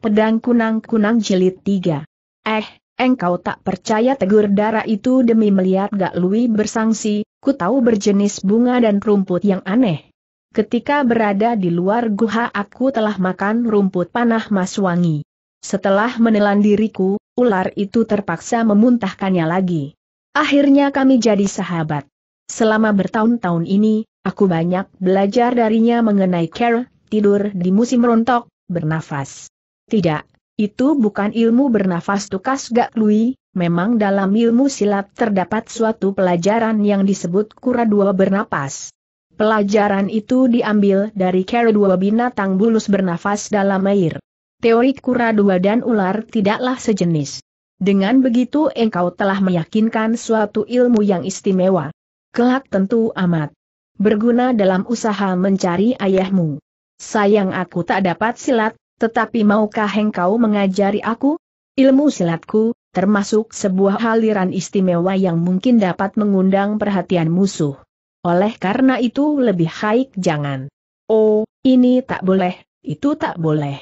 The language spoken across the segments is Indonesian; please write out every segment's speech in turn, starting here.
Pedang Kunang-Kunang jelit tiga. Eh, engkau tak percaya tegur darah itu demi melihat Gak Lui bersangsi, ku tahu berjenis bunga dan rumput yang aneh. Ketika berada di luar guha aku telah makan rumput panah mas wangi. Setelah menelan diriku, ular itu terpaksa memuntahkannya lagi. Akhirnya kami jadi sahabat. Selama bertahun-tahun ini, aku banyak belajar darinya mengenai care, tidur di musim rontok, bernafas. Tidak, itu bukan ilmu bernafas tukas gak lui, memang dalam ilmu silat terdapat suatu pelajaran yang disebut kura dua bernapas. Pelajaran itu diambil dari kera dua binatang bulus bernafas dalam air. Teori kura dua dan ular tidaklah sejenis. Dengan begitu engkau telah meyakinkan suatu ilmu yang istimewa. Kelak tentu amat berguna dalam usaha mencari ayahmu. Sayang aku tak dapat silat, tetapi maukah engkau mengajari aku? Ilmu silatku, termasuk sebuah haliran istimewa yang mungkin dapat mengundang perhatian musuh. Oleh karena itu lebih baik jangan. Oh, ini tak boleh, itu tak boleh.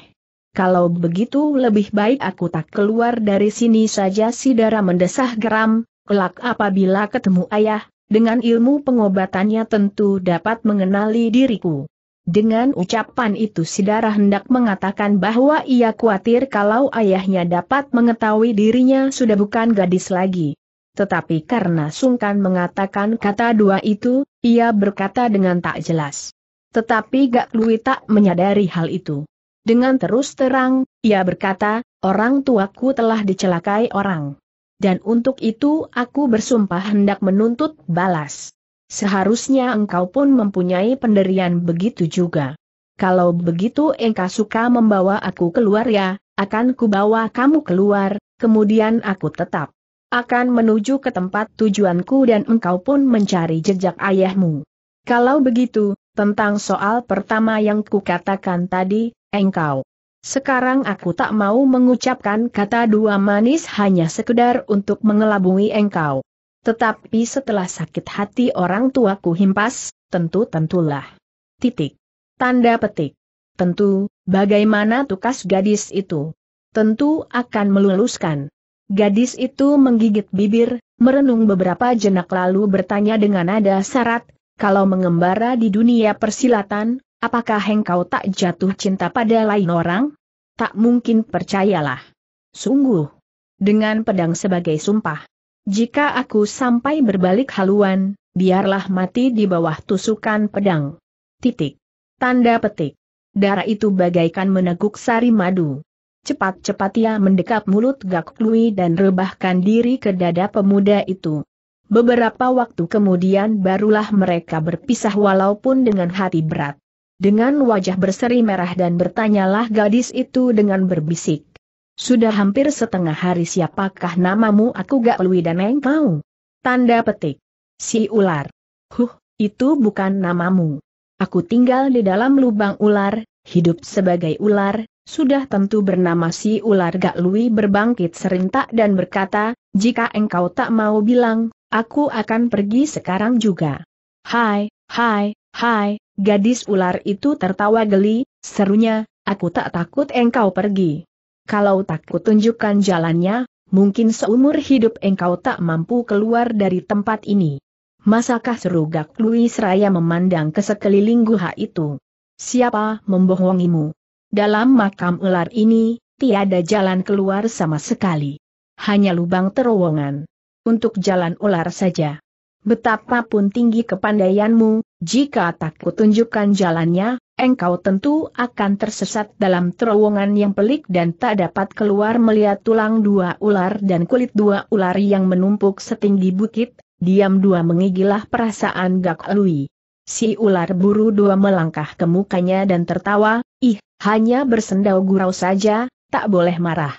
Kalau begitu lebih baik aku tak keluar dari sini saja si darah mendesah geram, kelak apabila ketemu ayah, dengan ilmu pengobatannya tentu dapat mengenali diriku. Dengan ucapan itu Sidara hendak mengatakan bahwa ia khawatir kalau ayahnya dapat mengetahui dirinya sudah bukan gadis lagi. Tetapi karena sungkan mengatakan kata dua itu, ia berkata dengan tak jelas. Tetapi Gak Lui tak menyadari hal itu. Dengan terus terang, ia berkata, orang tuaku telah dicelakai orang. Dan untuk itu aku bersumpah hendak menuntut balas. Seharusnya engkau pun mempunyai penderian begitu juga. Kalau begitu engkau suka membawa aku keluar ya, akan kubawa kamu keluar, kemudian aku tetap akan menuju ke tempat tujuanku dan engkau pun mencari jejak ayahmu. Kalau begitu, tentang soal pertama yang kukatakan tadi, engkau. Sekarang aku tak mau mengucapkan kata dua manis hanya sekedar untuk mengelabui engkau. Tetapi setelah sakit hati orang tuaku himpas, tentu-tentulah. Titik. Tanda petik. Tentu, bagaimana tukas gadis itu? Tentu akan meluluskan. Gadis itu menggigit bibir, merenung beberapa jenak lalu bertanya dengan nada syarat, kalau mengembara di dunia persilatan, apakah engkau tak jatuh cinta pada lain orang? Tak mungkin percayalah. Sungguh. Dengan pedang sebagai sumpah, jika aku sampai berbalik haluan, biarlah mati di bawah tusukan pedang. Titik. Tanda petik. Darah itu bagaikan meneguk sari madu. Cepat-cepat ia mendekap mulut Gak dan rebahkan diri ke dada pemuda itu. Beberapa waktu kemudian barulah mereka berpisah walaupun dengan hati berat. Dengan wajah berseri merah dan bertanyalah gadis itu dengan berbisik. Sudah hampir setengah hari siapakah namamu aku gak lui dan engkau? Tanda petik. Si ular. Huh, itu bukan namamu. Aku tinggal di dalam lubang ular, hidup sebagai ular, sudah tentu bernama si ular gak lui berbangkit serentak dan berkata, jika engkau tak mau bilang, aku akan pergi sekarang juga. Hai, hai, hai, gadis ular itu tertawa geli, serunya, aku tak takut engkau pergi. Kalau tak kutunjukkan jalannya, mungkin seumur hidup engkau tak mampu keluar dari tempat ini. Masakah serugak Louis Raya memandang ke sekeliling guha itu? Siapa membohongimu? Dalam makam ular ini, tiada jalan keluar sama sekali. Hanya lubang terowongan. Untuk jalan ular saja. Betapapun tinggi kepandaianmu, jika tak kutunjukkan jalannya, engkau tentu akan tersesat dalam terowongan yang pelik dan tak dapat keluar melihat tulang dua ular dan kulit dua ular yang menumpuk setinggi bukit, diam dua mengigilah perasaan Gak Lui. Si ular buru dua melangkah ke mukanya dan tertawa, ih, hanya bersendau gurau saja, tak boleh marah.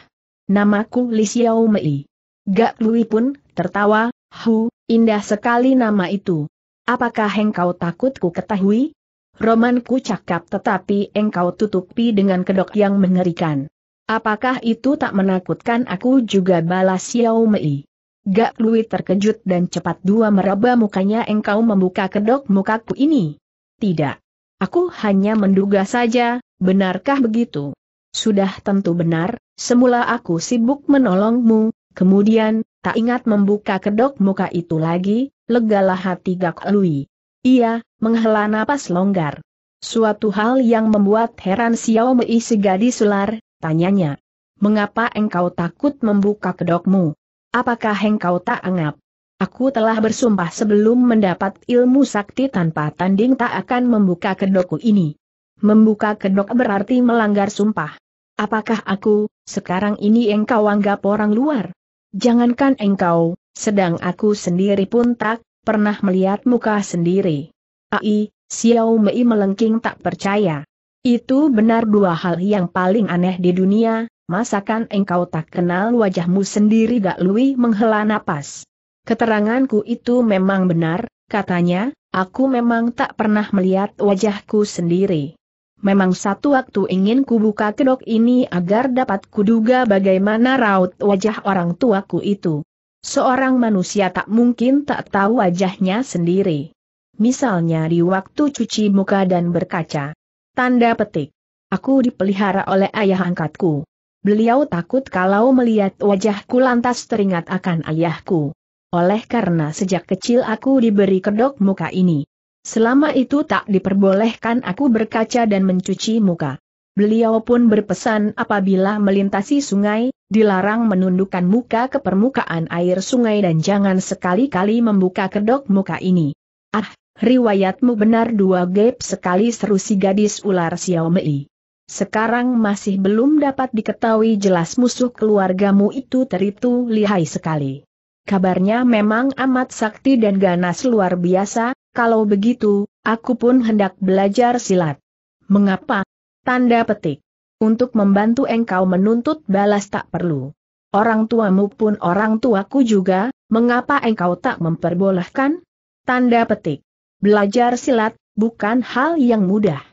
Namaku Li Xiao Mei. Gak Lui pun tertawa, hu, indah sekali nama itu. Apakah engkau takut ku ketahui? Romanku cakap tetapi engkau tutupi dengan kedok yang mengerikan. Apakah itu tak menakutkan aku juga balas Xiao Mei? Gak Lui terkejut dan cepat dua meraba mukanya engkau membuka kedok mukaku ini. Tidak. Aku hanya menduga saja, benarkah begitu? Sudah tentu benar, semula aku sibuk menolongmu, kemudian, tak ingat membuka kedok muka itu lagi, legalah hati Gak Lui. Ia, menghela napas longgar. Suatu hal yang membuat heran Xiao Mei si gadis ular, tanyanya. Mengapa engkau takut membuka kedokmu? Apakah engkau tak anggap? Aku telah bersumpah sebelum mendapat ilmu sakti tanpa tanding tak akan membuka kedokku ini. Membuka kedok berarti melanggar sumpah. Apakah aku, sekarang ini engkau anggap orang luar? Jangankan engkau, sedang aku sendiri pun tak pernah melihat muka sendiri. Ai, Xiao Mei melengking tak percaya. Itu benar dua hal yang paling aneh di dunia, masakan engkau tak kenal wajahmu sendiri gak lui menghela napas. Keteranganku itu memang benar, katanya, aku memang tak pernah melihat wajahku sendiri. Memang satu waktu ingin kubuka kedok ini agar dapat kuduga bagaimana raut wajah orang tuaku itu. Seorang manusia tak mungkin tak tahu wajahnya sendiri. Misalnya di waktu cuci muka dan berkaca. Tanda petik. Aku dipelihara oleh ayah angkatku. Beliau takut kalau melihat wajahku lantas teringat akan ayahku. Oleh karena sejak kecil aku diberi kedok muka ini. Selama itu tak diperbolehkan aku berkaca dan mencuci muka. Beliau pun berpesan apabila melintasi sungai, dilarang menundukkan muka ke permukaan air sungai dan jangan sekali-kali membuka kedok muka ini. Ah, riwayatmu benar dua gap sekali seru si gadis ular Xiaomei. Sekarang masih belum dapat diketahui jelas musuh keluargamu itu teritu lihai sekali. Kabarnya memang amat sakti dan ganas luar biasa, kalau begitu, aku pun hendak belajar silat. Mengapa? Tanda petik. Untuk membantu engkau menuntut balas tak perlu. Orang tuamu pun orang tuaku juga, mengapa engkau tak memperbolehkan? Tanda petik. Belajar silat, bukan hal yang mudah.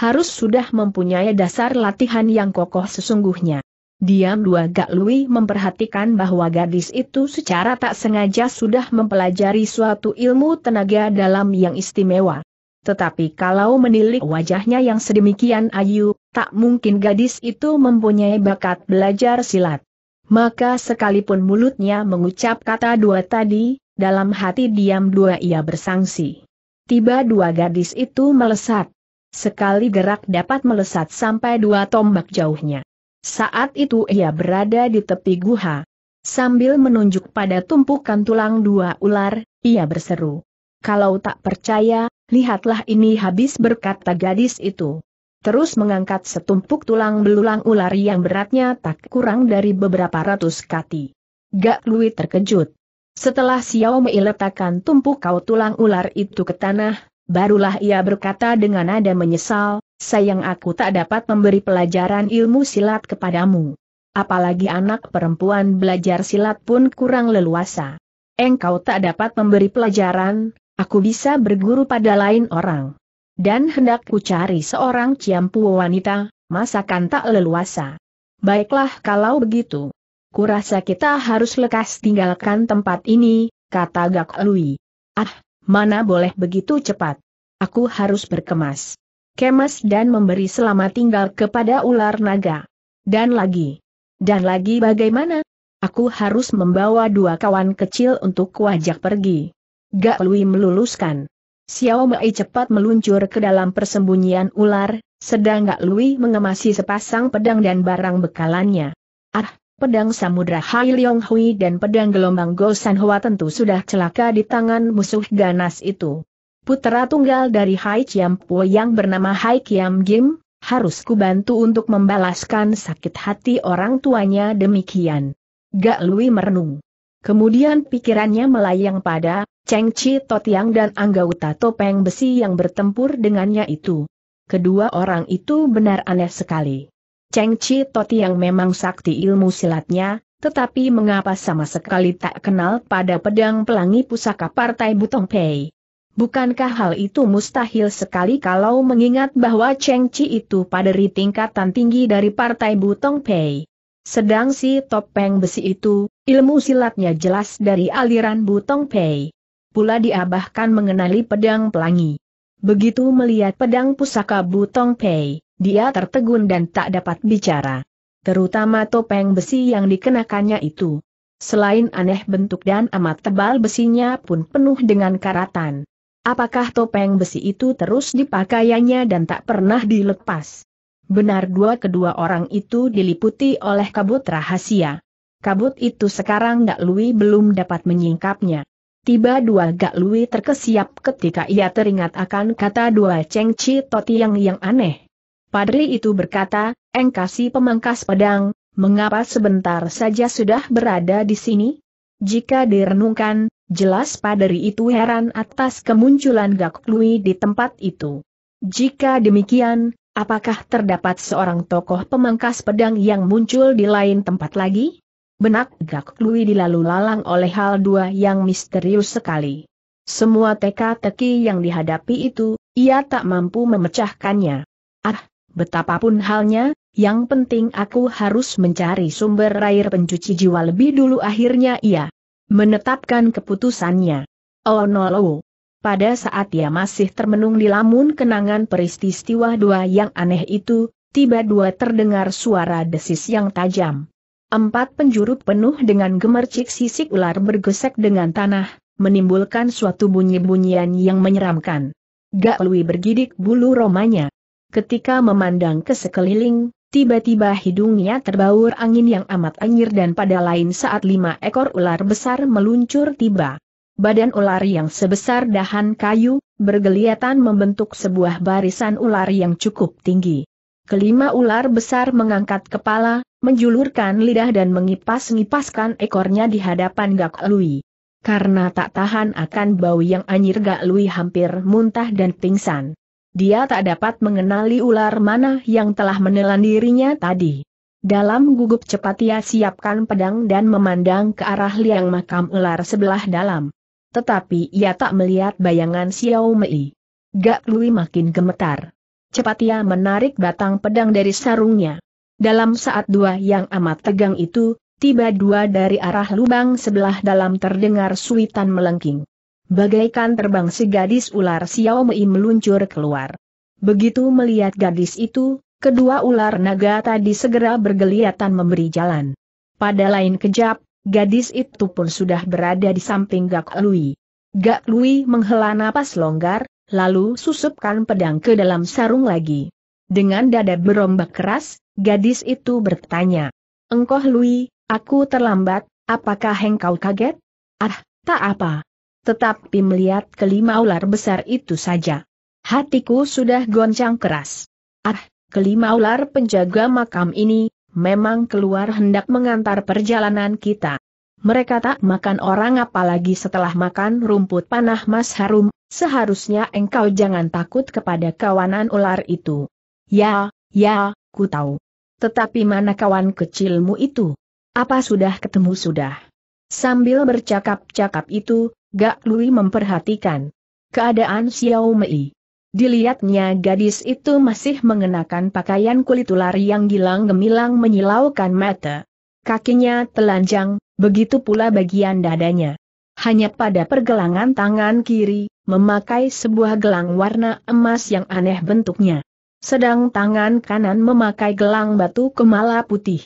Harus sudah mempunyai dasar latihan yang kokoh sesungguhnya. Diam dua Gak Lui memperhatikan bahwa gadis itu secara tak sengaja sudah mempelajari suatu ilmu tenaga dalam yang istimewa. Tetapi kalau menilik wajahnya yang sedemikian ayu, tak mungkin gadis itu mempunyai bakat belajar silat. Maka sekalipun mulutnya mengucap kata dua tadi, dalam hati diam dua ia bersangsi. Tiba dua gadis itu melesat. Sekali gerak dapat melesat sampai dua tombak jauhnya. Saat itu ia berada di tepi guha. Sambil menunjuk pada tumpukan tulang dua ular, ia berseru. Kalau tak percaya, lihatlah ini habis berkata gadis itu. Terus mengangkat setumpuk tulang belulang ular yang beratnya tak kurang dari beberapa ratus kati. Gak Lui terkejut. Setelah Xiao Mei letakkan tumpuk kau tulang ular itu ke tanah, barulah ia berkata dengan nada menyesal, sayang aku tak dapat memberi pelajaran ilmu silat kepadamu. Apalagi anak perempuan belajar silat pun kurang leluasa engkau tak dapat memberi pelajaran, Aku bisa berguru pada lain orang. Dan hendak ku cari seorang ciampu wanita, masakan tak leluasa. Baiklah kalau begitu. Kurasa kita harus lekas tinggalkan tempat ini, kata Gak Lui. Ah, mana boleh begitu cepat. Aku harus berkemas. Kemas dan memberi selamat tinggal kepada ular naga. Dan lagi. Dan lagi bagaimana? Aku harus membawa dua kawan kecil untuk kuajak pergi. Gak Lui meluluskan. Xiao Mei cepat meluncur ke dalam persembunyian ular, sedang Gak Lui mengemasi sepasang pedang dan barang bekalannya. Ah, pedang Samudra Hai Leong Hui dan pedang gelombang Go San Hua tentu sudah celaka di tangan musuh ganas itu. Putera tunggal dari Hai Chiam Po yang bernama Hai Kiam Gim, harus kubantu untuk membalaskan sakit hati orang tuanya demikian. Gak Lui merenung. Kemudian pikirannya melayang pada Cheng Chi Totiang dan Angga anggota topeng besi yang bertempur dengannya itu. Kedua orang itu benar aneh sekali. Cheng Chi Totiang memang sakti ilmu silatnya, tetapi mengapa sama sekali tak kenal pada pedang pelangi pusaka partai Butong Pei? Bukankah hal itu mustahil sekali kalau mengingat bahwa Cheng Chi itu pada tingkatan tinggi dari partai Butong Pei? Sedang si topeng besi itu, ilmu silatnya jelas dari aliran Butong Pei pula diabahkan mengenali pedang pelangi. Begitu melihat pedang pusaka Butong Pei, dia tertegun dan tak dapat bicara. Terutama topeng besi yang dikenakannya itu. Selain aneh bentuk dan amat tebal besinya pun penuh dengan karatan. Apakah topeng besi itu terus dipakaiannya dan tak pernah dilepas? Benar dua kedua orang itu diliputi oleh kabut rahasia. Kabut itu sekarang Dak Lui belum dapat menyingkapnya. Tiba dua Gak Lui terkesiap ketika ia teringat akan kata dua cengci toti yang yang aneh. Padri itu berkata, engkasi pemangkas pedang, mengapa sebentar saja sudah berada di sini? Jika direnungkan, jelas Padri itu heran atas kemunculan Gak Lui di tempat itu. Jika demikian, apakah terdapat seorang tokoh pemangkas pedang yang muncul di lain tempat lagi? Benak Gak klui dilalu lalang oleh hal dua yang misterius sekali. Semua teka-teki yang dihadapi itu, ia tak mampu memecahkannya. Ah, betapapun halnya, yang penting aku harus mencari sumber air pencuci jiwa lebih dulu akhirnya ia menetapkan keputusannya. Oh no, no. Pada saat ia masih termenung di lamun kenangan peristiwa dua yang aneh itu, tiba dua terdengar suara desis yang tajam. Empat penjuru penuh dengan gemercik sisik ular bergesek dengan tanah, menimbulkan suatu bunyi-bunyian yang menyeramkan. Gak Lui bergidik bulu romanya. Ketika memandang ke sekeliling, tiba-tiba hidungnya terbaur angin yang amat anjir dan pada lain saat lima ekor ular besar meluncur tiba. Badan ular yang sebesar dahan kayu, bergeliatan membentuk sebuah barisan ular yang cukup tinggi. Kelima ular besar mengangkat kepala, menjulurkan lidah dan mengipas-ngipaskan ekornya di hadapan Gak Lui. Karena tak tahan akan bau yang anjir Gak Lui hampir muntah dan pingsan. Dia tak dapat mengenali ular mana yang telah menelan dirinya tadi. Dalam gugup cepat ia siapkan pedang dan memandang ke arah liang makam ular sebelah dalam. Tetapi ia tak melihat bayangan Xiao Mei. Gak Lui makin gemetar. Cepat ia menarik batang pedang dari sarungnya. Dalam saat dua yang amat tegang itu, tiba dua dari arah lubang sebelah dalam terdengar suitan melengking. Bagaikan terbang si gadis ular Xiao Mei meluncur keluar. Begitu melihat gadis itu, kedua ular naga tadi segera bergeliatan memberi jalan. Pada lain kejap, gadis itu pun sudah berada di samping Gak Lui. Gak Lui menghela napas longgar, lalu susupkan pedang ke dalam sarung lagi. Dengan dada berombak keras, gadis itu bertanya. Engkoh Lui, aku terlambat, apakah engkau kaget? Ah, tak apa. Tetapi melihat kelima ular besar itu saja. Hatiku sudah goncang keras. Ah, kelima ular penjaga makam ini, memang keluar hendak mengantar perjalanan kita. Mereka tak makan orang apalagi setelah makan rumput panah Mas Harum, seharusnya engkau jangan takut kepada kawanan ular itu. Ya, ya, ku tahu. Tetapi mana kawan kecilmu itu? Apa sudah ketemu sudah? Sambil bercakap-cakap itu, Gak Lui memperhatikan keadaan Xiao Mei. Dilihatnya gadis itu masih mengenakan pakaian kulit ular yang gilang gemilang menyilaukan mata. Kakinya telanjang, begitu pula bagian dadanya. Hanya pada pergelangan tangan kiri, memakai sebuah gelang warna emas yang aneh bentuknya. Sedang tangan kanan memakai gelang batu kemala putih.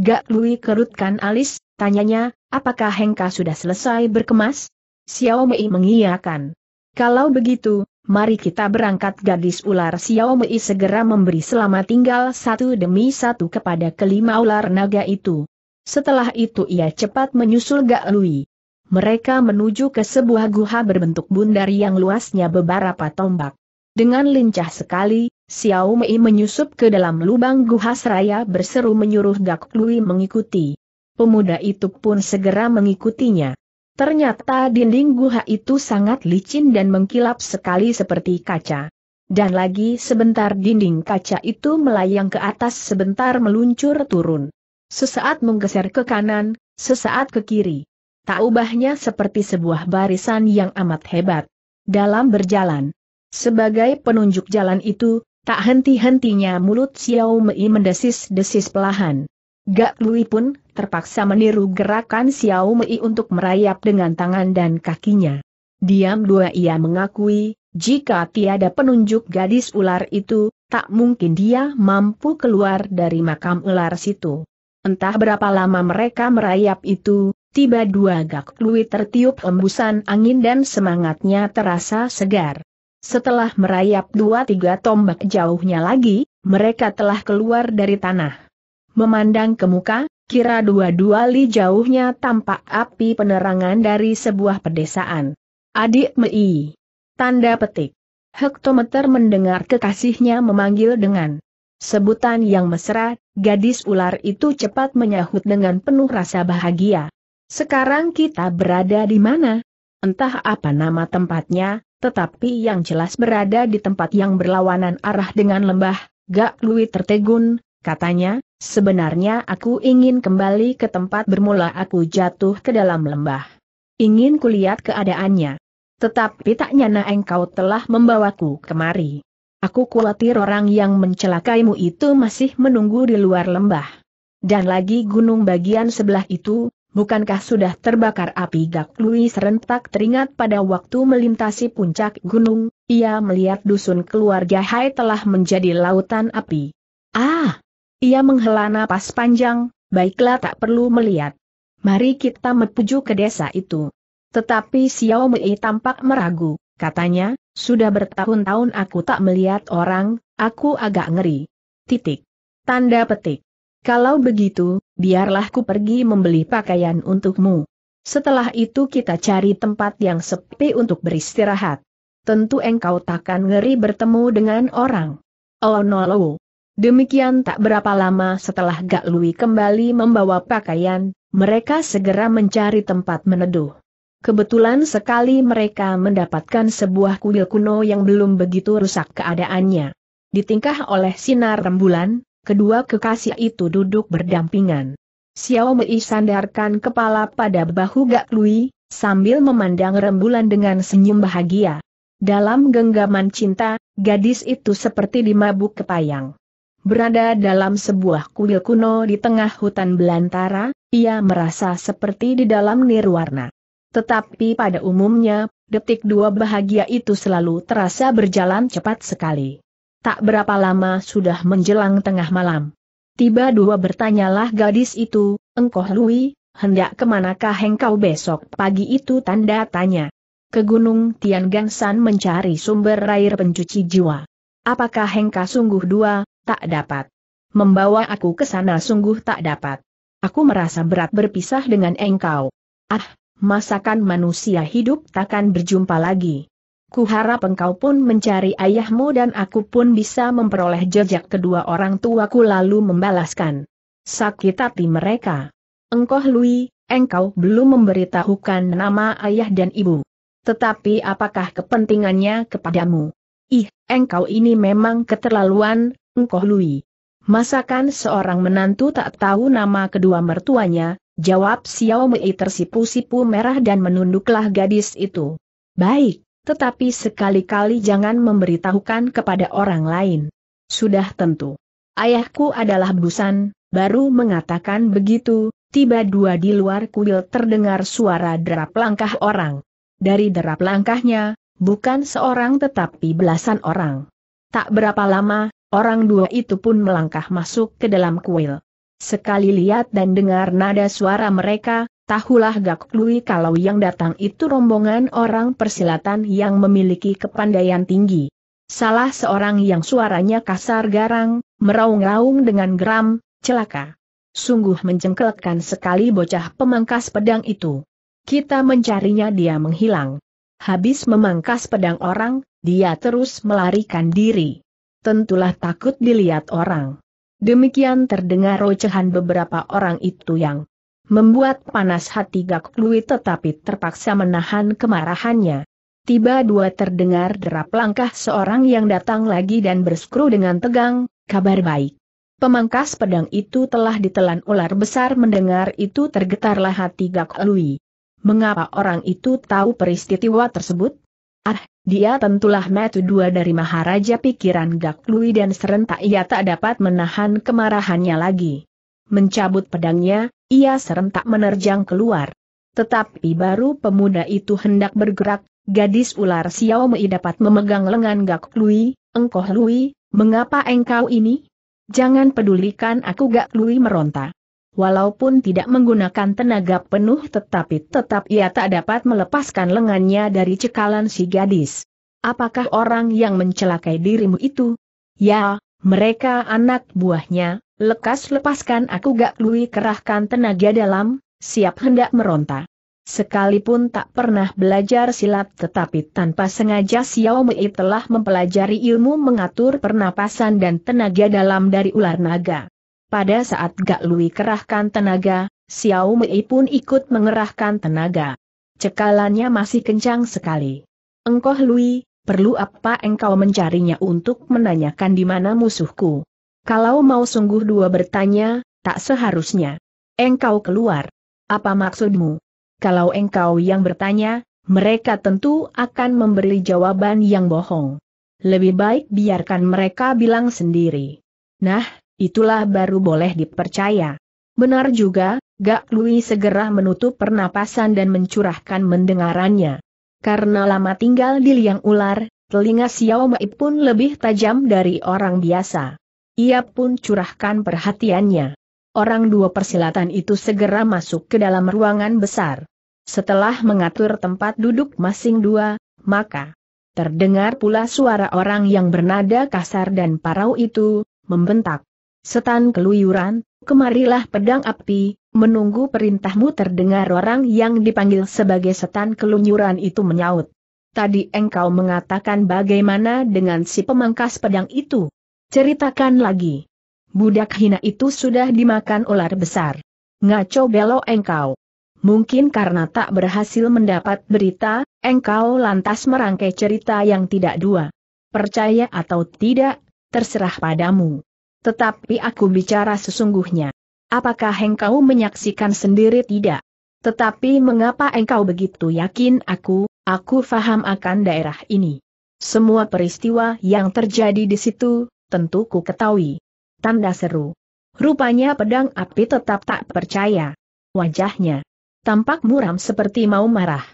Gak Lui kerutkan alis, tanyanya, apakah Hengka sudah selesai berkemas? Xiao Mei mengiyakan. Kalau begitu, mari kita berangkat gadis ular Xiao Mei segera memberi selamat tinggal satu demi satu kepada kelima ular naga itu. Setelah itu ia cepat menyusul Gak Lui. Mereka menuju ke sebuah guha berbentuk bundar yang luasnya beberapa tombak. Dengan lincah sekali, Xiao Mei menyusup ke dalam lubang guha seraya berseru menyuruh Gak Lui mengikuti. Pemuda itu pun segera mengikutinya. Ternyata dinding guha itu sangat licin dan mengkilap sekali seperti kaca. Dan lagi sebentar dinding kaca itu melayang ke atas sebentar meluncur turun. Sesaat menggeser ke kanan, sesaat ke kiri. Tak ubahnya seperti sebuah barisan yang amat hebat. Dalam berjalan. Sebagai penunjuk jalan itu, tak henti-hentinya mulut Xiao Mei mendesis-desis pelahan. Gak Lui pun terpaksa meniru gerakan Xiao Mei untuk merayap dengan tangan dan kakinya. Diam dua ia mengakui, jika tiada penunjuk gadis ular itu, tak mungkin dia mampu keluar dari makam ular situ. Entah berapa lama mereka merayap itu, tiba dua gak kluit tertiup embusan angin dan semangatnya terasa segar. Setelah merayap dua-tiga tombak jauhnya lagi, mereka telah keluar dari tanah. Memandang ke muka, kira dua-dua li jauhnya tampak api penerangan dari sebuah pedesaan. Adik Mei. Tanda petik. Hektometer mendengar kekasihnya memanggil dengan sebutan yang mesra, gadis ular itu cepat menyahut dengan penuh rasa bahagia. Sekarang kita berada di mana? Entah apa nama tempatnya, tetapi yang jelas berada di tempat yang berlawanan arah dengan lembah, Gak Lui tertegun, Katanya, sebenarnya aku ingin kembali ke tempat bermula aku jatuh ke dalam lembah. Ingin kulihat keadaannya. Tetapi tak nyana engkau telah membawaku kemari. Aku khawatir orang yang mencelakaimu itu masih menunggu di luar lembah. Dan lagi gunung bagian sebelah itu, bukankah sudah terbakar api Gak Lui serentak teringat pada waktu melintasi puncak gunung, ia melihat dusun keluarga Hai telah menjadi lautan api. Ah! Ia menghela napas panjang, baiklah tak perlu melihat. Mari kita menuju ke desa itu. Tetapi Xiao Mei tampak meragu, katanya, sudah bertahun-tahun aku tak melihat orang, aku agak ngeri. Titik. Tanda petik. Kalau begitu, biarlah ku pergi membeli pakaian untukmu. Setelah itu kita cari tempat yang sepi untuk beristirahat. Tentu engkau takkan ngeri bertemu dengan orang. Oh no, no. Demikian tak berapa lama setelah Gak Lui kembali membawa pakaian, mereka segera mencari tempat meneduh. Kebetulan sekali mereka mendapatkan sebuah kuil kuno yang belum begitu rusak keadaannya. Ditingkah oleh sinar rembulan, kedua kekasih itu duduk berdampingan. Xiao Mei sandarkan kepala pada bahu Gak Lui, sambil memandang rembulan dengan senyum bahagia. Dalam genggaman cinta, gadis itu seperti dimabuk kepayang. Berada dalam sebuah kuil kuno di tengah hutan belantara, ia merasa seperti di dalam nirwarna. Tetapi pada umumnya, detik dua bahagia itu selalu terasa berjalan cepat sekali. Tak berapa lama sudah menjelang tengah malam. Tiba dua bertanyalah gadis itu, engkau Lui, hendak kemanakah engkau besok pagi itu tanda tanya. Ke Gunung Tian Gangsan mencari sumber air pencuci jiwa. Apakah Hengka sungguh dua, Tak dapat. Membawa aku ke sana sungguh tak dapat. Aku merasa berat berpisah dengan engkau. Ah, masakan manusia hidup takkan berjumpa lagi. Kuharap engkau pun mencari ayahmu dan aku pun bisa memperoleh jejak kedua orang tuaku lalu membalaskan. Sakit hati mereka. Engkau Lui, engkau belum memberitahukan nama ayah dan ibu. Tetapi apakah kepentingannya kepadamu? Ih, engkau ini memang keterlaluan, Engkoh Lui. Masakan seorang menantu tak tahu nama kedua mertuanya, jawab Xiao Mei tersipu-sipu merah dan menunduklah gadis itu. Baik, tetapi sekali-kali jangan memberitahukan kepada orang lain. Sudah tentu. Ayahku adalah busan, baru mengatakan begitu, tiba dua di luar kuil terdengar suara derap langkah orang. Dari derap langkahnya, bukan seorang tetapi belasan orang. Tak berapa lama, Orang dua itu pun melangkah masuk ke dalam kuil. Sekali lihat dan dengar nada suara mereka, tahulah Gak Lui kalau yang datang itu rombongan orang persilatan yang memiliki kepandaian tinggi. Salah seorang yang suaranya kasar garang, meraung-raung dengan geram, celaka. Sungguh menjengkelkan sekali bocah pemangkas pedang itu. Kita mencarinya dia menghilang. Habis memangkas pedang orang, dia terus melarikan diri tentulah takut dilihat orang. Demikian terdengar ocehan beberapa orang itu yang membuat panas hati Gak Lui tetapi terpaksa menahan kemarahannya. Tiba dua terdengar derap langkah seorang yang datang lagi dan berskru dengan tegang, kabar baik. Pemangkas pedang itu telah ditelan ular besar mendengar itu tergetarlah hati Gak Lui. Mengapa orang itu tahu peristiwa tersebut? Ah, dia tentulah metu dua dari Maharaja pikiran Gak Lui dan serentak ia tak dapat menahan kemarahannya lagi. Mencabut pedangnya, ia serentak menerjang keluar. Tetapi baru pemuda itu hendak bergerak, gadis ular Mei dapat memegang lengan Gak Lui. Engkau Lui, mengapa engkau ini? Jangan pedulikan aku Gak Lui meronta. Walaupun tidak menggunakan tenaga penuh tetapi tetap ia tak dapat melepaskan lengannya dari cekalan si gadis. Apakah orang yang mencelakai dirimu itu? Ya, mereka anak buahnya, lekas lepaskan aku gak lui kerahkan tenaga dalam, siap hendak meronta. Sekalipun tak pernah belajar silat tetapi tanpa sengaja Xiao Mei telah mempelajari ilmu mengatur pernapasan dan tenaga dalam dari ular naga. Pada saat Gak Lui kerahkan tenaga, Xiao Mei pun ikut mengerahkan tenaga. Cekalannya masih kencang sekali. Engkau Lui, perlu apa engkau mencarinya untuk menanyakan di mana musuhku? Kalau mau sungguh dua bertanya, tak seharusnya. Engkau keluar. Apa maksudmu? Kalau engkau yang bertanya, mereka tentu akan memberi jawaban yang bohong. Lebih baik biarkan mereka bilang sendiri. Nah, itulah baru boleh dipercaya. Benar juga, Gak Lui segera menutup pernapasan dan mencurahkan mendengarannya. Karena lama tinggal di liang ular, telinga Xiao Mei pun lebih tajam dari orang biasa. Ia pun curahkan perhatiannya. Orang dua persilatan itu segera masuk ke dalam ruangan besar. Setelah mengatur tempat duduk masing dua, maka terdengar pula suara orang yang bernada kasar dan parau itu, membentak setan keluyuran, kemarilah pedang api, menunggu perintahmu terdengar orang yang dipanggil sebagai setan keluyuran itu menyaut. Tadi engkau mengatakan bagaimana dengan si pemangkas pedang itu? Ceritakan lagi. Budak hina itu sudah dimakan ular besar. Ngaco belo engkau. Mungkin karena tak berhasil mendapat berita, engkau lantas merangkai cerita yang tidak dua. Percaya atau tidak, terserah padamu. Tetapi aku bicara sesungguhnya. Apakah engkau menyaksikan sendiri tidak? Tetapi mengapa engkau begitu yakin aku, aku faham akan daerah ini. Semua peristiwa yang terjadi di situ, tentu ku ketahui. Tanda seru. Rupanya pedang api tetap tak percaya. Wajahnya tampak muram seperti mau marah.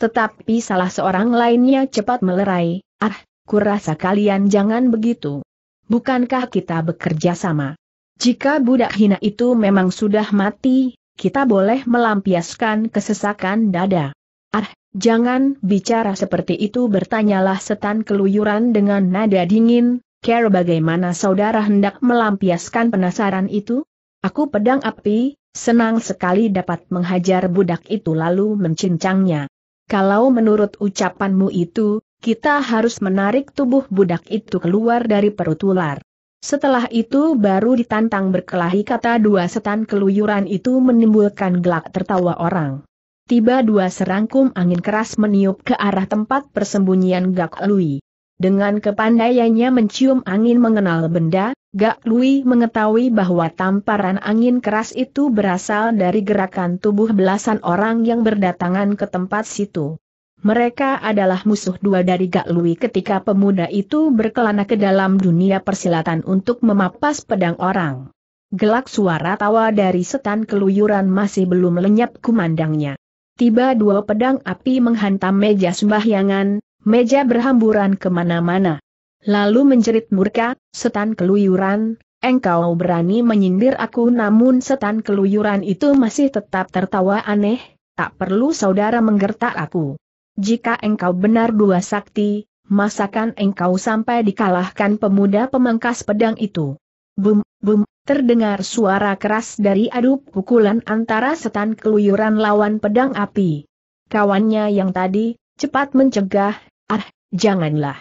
Tetapi salah seorang lainnya cepat melerai, ah, kurasa kalian jangan begitu. Bukankah kita bekerja sama? Jika budak hina itu memang sudah mati, kita boleh melampiaskan kesesakan dada. Ah, jangan bicara seperti itu bertanyalah setan keluyuran dengan nada dingin, Care bagaimana saudara hendak melampiaskan penasaran itu? Aku pedang api, senang sekali dapat menghajar budak itu lalu mencincangnya. Kalau menurut ucapanmu itu, kita harus menarik tubuh budak itu keluar dari perut ular. Setelah itu baru ditantang berkelahi kata dua setan keluyuran itu menimbulkan gelak tertawa orang. Tiba dua serangkum angin keras meniup ke arah tempat persembunyian Gak Lui. Dengan kepandaiannya mencium angin mengenal benda, Gak Lui mengetahui bahwa tamparan angin keras itu berasal dari gerakan tubuh belasan orang yang berdatangan ke tempat situ. Mereka adalah musuh dua dari Gak Lui ketika pemuda itu berkelana ke dalam dunia persilatan untuk memapas pedang orang. Gelak suara tawa dari setan keluyuran masih belum lenyap kumandangnya. Tiba dua pedang api menghantam meja sembahyangan, meja berhamburan kemana-mana. Lalu menjerit murka, setan keluyuran, engkau berani menyindir aku namun setan keluyuran itu masih tetap tertawa aneh, tak perlu saudara menggertak aku jika engkau benar dua sakti, masakan engkau sampai dikalahkan pemuda pemangkas pedang itu. Bum, bum, terdengar suara keras dari adu pukulan antara setan keluyuran lawan pedang api. Kawannya yang tadi, cepat mencegah, ah, janganlah.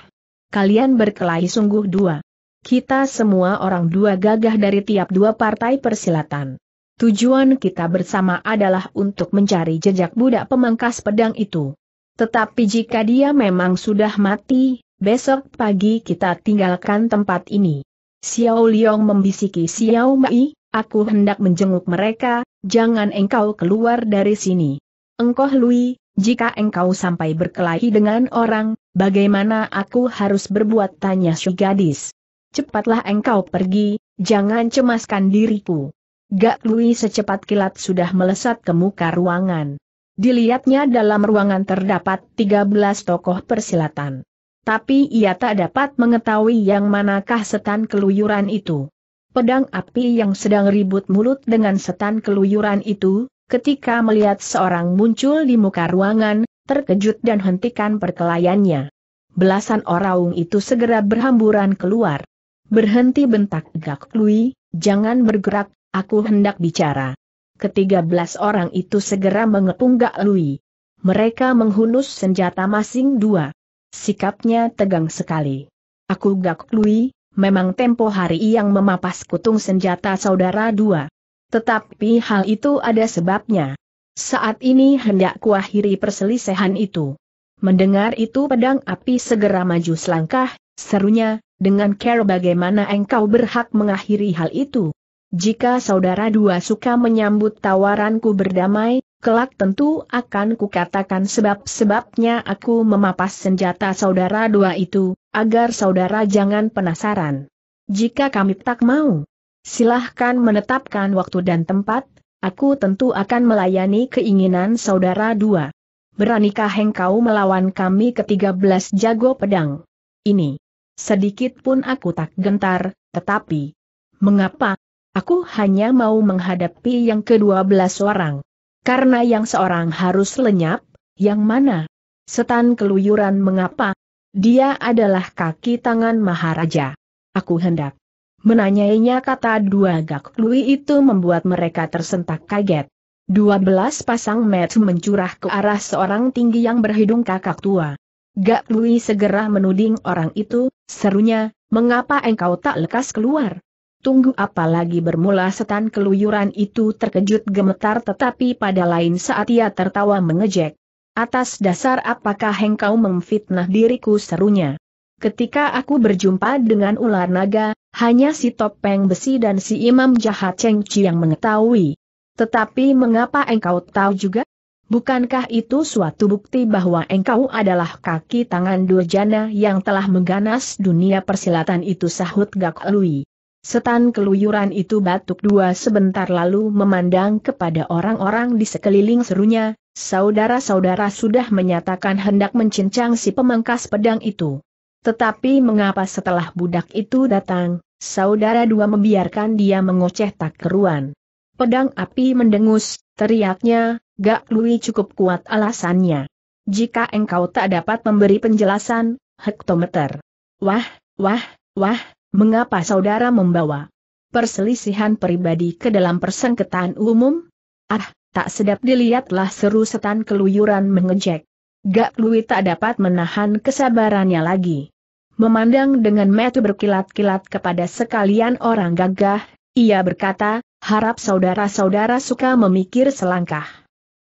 Kalian berkelahi sungguh dua. Kita semua orang dua gagah dari tiap dua partai persilatan. Tujuan kita bersama adalah untuk mencari jejak budak pemangkas pedang itu. Tetapi jika dia memang sudah mati, besok pagi kita tinggalkan tempat ini. Xiao Liang membisiki Xiao Mei, aku hendak menjenguk mereka, jangan engkau keluar dari sini. Engkau Lui, jika engkau sampai berkelahi dengan orang, bagaimana aku harus berbuat tanya si gadis. Cepatlah engkau pergi, jangan cemaskan diriku. Gak Lui secepat kilat sudah melesat ke muka ruangan. Dilihatnya dalam ruangan terdapat 13 tokoh persilatan. Tapi ia tak dapat mengetahui yang manakah setan keluyuran itu. Pedang api yang sedang ribut mulut dengan setan keluyuran itu, ketika melihat seorang muncul di muka ruangan, terkejut dan hentikan perkelayannya. Belasan orang itu segera berhamburan keluar. Berhenti bentak Gak Lui, jangan bergerak, aku hendak bicara. Ketiga belas orang itu segera mengepung Gak Lui. Mereka menghunus senjata masing dua. Sikapnya tegang sekali. Aku Gak Lui, memang tempo hari yang memapas kutung senjata saudara dua. Tetapi hal itu ada sebabnya. Saat ini hendak kuakhiri perselisihan itu. Mendengar itu pedang api segera maju selangkah, serunya, dengan care bagaimana engkau berhak mengakhiri hal itu. Jika saudara dua suka menyambut tawaranku berdamai, kelak tentu akan kukatakan sebab-sebabnya aku memapas senjata saudara dua itu, agar saudara jangan penasaran. Jika kami tak mau, silahkan menetapkan waktu dan tempat, aku tentu akan melayani keinginan saudara dua. Beranikah engkau melawan kami ke-13 jago pedang? Ini. Sedikit pun aku tak gentar, tetapi... Mengapa? Aku hanya mau menghadapi yang kedua belas orang. Karena yang seorang harus lenyap, yang mana? Setan keluyuran mengapa? Dia adalah kaki tangan Maharaja. Aku hendak menanyainya kata dua gak lui itu membuat mereka tersentak kaget. Dua belas pasang mata mencurah ke arah seorang tinggi yang berhidung kakak tua. Gak Lui segera menuding orang itu, serunya, mengapa engkau tak lekas keluar? Tunggu apalagi bermula setan keluyuran itu terkejut gemetar tetapi pada lain saat ia tertawa mengejek. Atas dasar apakah engkau memfitnah diriku serunya. Ketika aku berjumpa dengan ular naga, hanya si topeng besi dan si imam jahat Cheng Chi yang mengetahui. Tetapi mengapa engkau tahu juga? Bukankah itu suatu bukti bahwa engkau adalah kaki tangan Durjana yang telah mengganas dunia persilatan itu sahut Gak Lui. Setan keluyuran itu batuk dua sebentar lalu memandang kepada orang-orang di sekeliling serunya, saudara-saudara sudah menyatakan hendak mencincang si pemangkas pedang itu. Tetapi mengapa setelah budak itu datang, saudara dua membiarkan dia mengoceh tak keruan. Pedang api mendengus, teriaknya, gak lui cukup kuat alasannya. Jika engkau tak dapat memberi penjelasan, hektometer. Wah, wah, wah, Mengapa saudara membawa perselisihan pribadi ke dalam persengketaan umum? Ah, tak sedap dilihatlah seru setan keluyuran mengejek. Gak Lui tak dapat menahan kesabarannya lagi. Memandang dengan metu berkilat-kilat kepada sekalian orang gagah, ia berkata, harap saudara-saudara suka memikir selangkah.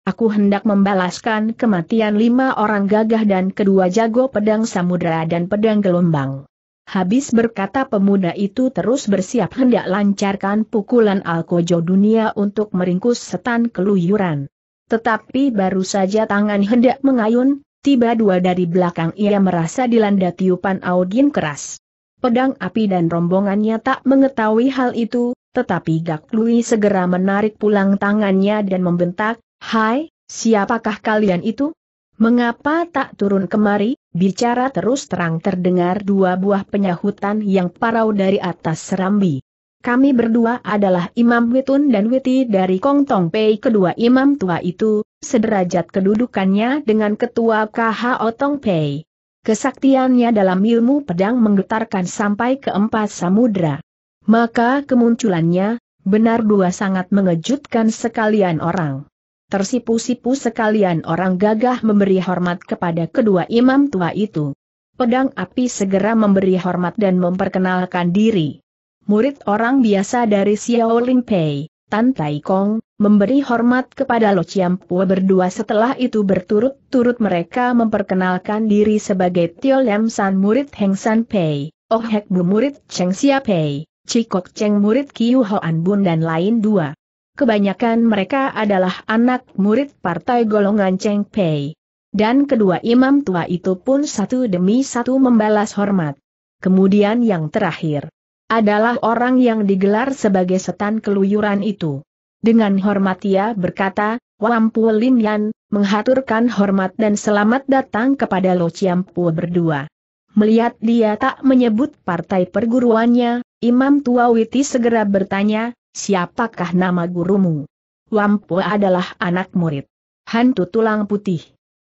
Aku hendak membalaskan kematian lima orang gagah dan kedua jago pedang samudera dan pedang gelombang. Habis berkata pemuda itu terus bersiap hendak lancarkan pukulan Alkojo dunia untuk meringkus setan keluyuran. Tetapi baru saja tangan hendak mengayun, tiba dua dari belakang ia merasa dilanda tiupan Audin keras. Pedang api dan rombongannya tak mengetahui hal itu, tetapi Gak Lui segera menarik pulang tangannya dan membentak, Hai, siapakah kalian itu? Mengapa tak turun kemari? Bicara terus terang terdengar dua buah penyahutan yang parau dari atas serambi. Kami berdua adalah Imam Witun dan Witi dari Kongtong Pei kedua imam tua itu, sederajat kedudukannya dengan ketua KH Otong Pei. Kesaktiannya dalam ilmu pedang menggetarkan sampai ke empat samudra. Maka kemunculannya, benar dua sangat mengejutkan sekalian orang tersipu-sipu sekalian orang gagah memberi hormat kepada kedua imam tua itu. Pedang api segera memberi hormat dan memperkenalkan diri. Murid orang biasa dari Xiao Ling Pei, Tan Tai Kong, memberi hormat kepada Lo Chiam Pua berdua setelah itu berturut-turut mereka memperkenalkan diri sebagai Tio Lam San murid Heng San Pei, Oh Hek Bu murid Cheng Xia Pei, Cikok Cheng murid Kiu Hoan Bun dan lain dua kebanyakan mereka adalah anak murid partai golongan Cheng Pei. Dan kedua imam tua itu pun satu demi satu membalas hormat. Kemudian yang terakhir adalah orang yang digelar sebagai setan keluyuran itu. Dengan hormat ia berkata, Wampu Yan menghaturkan hormat dan selamat datang kepada Lo Chiampu berdua. Melihat dia tak menyebut partai perguruannya, Imam Tua Witi segera bertanya, siapakah nama gurumu? Wampo adalah anak murid. Hantu tulang putih.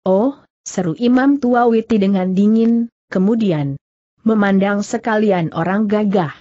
Oh, seru imam tua witi dengan dingin, kemudian memandang sekalian orang gagah.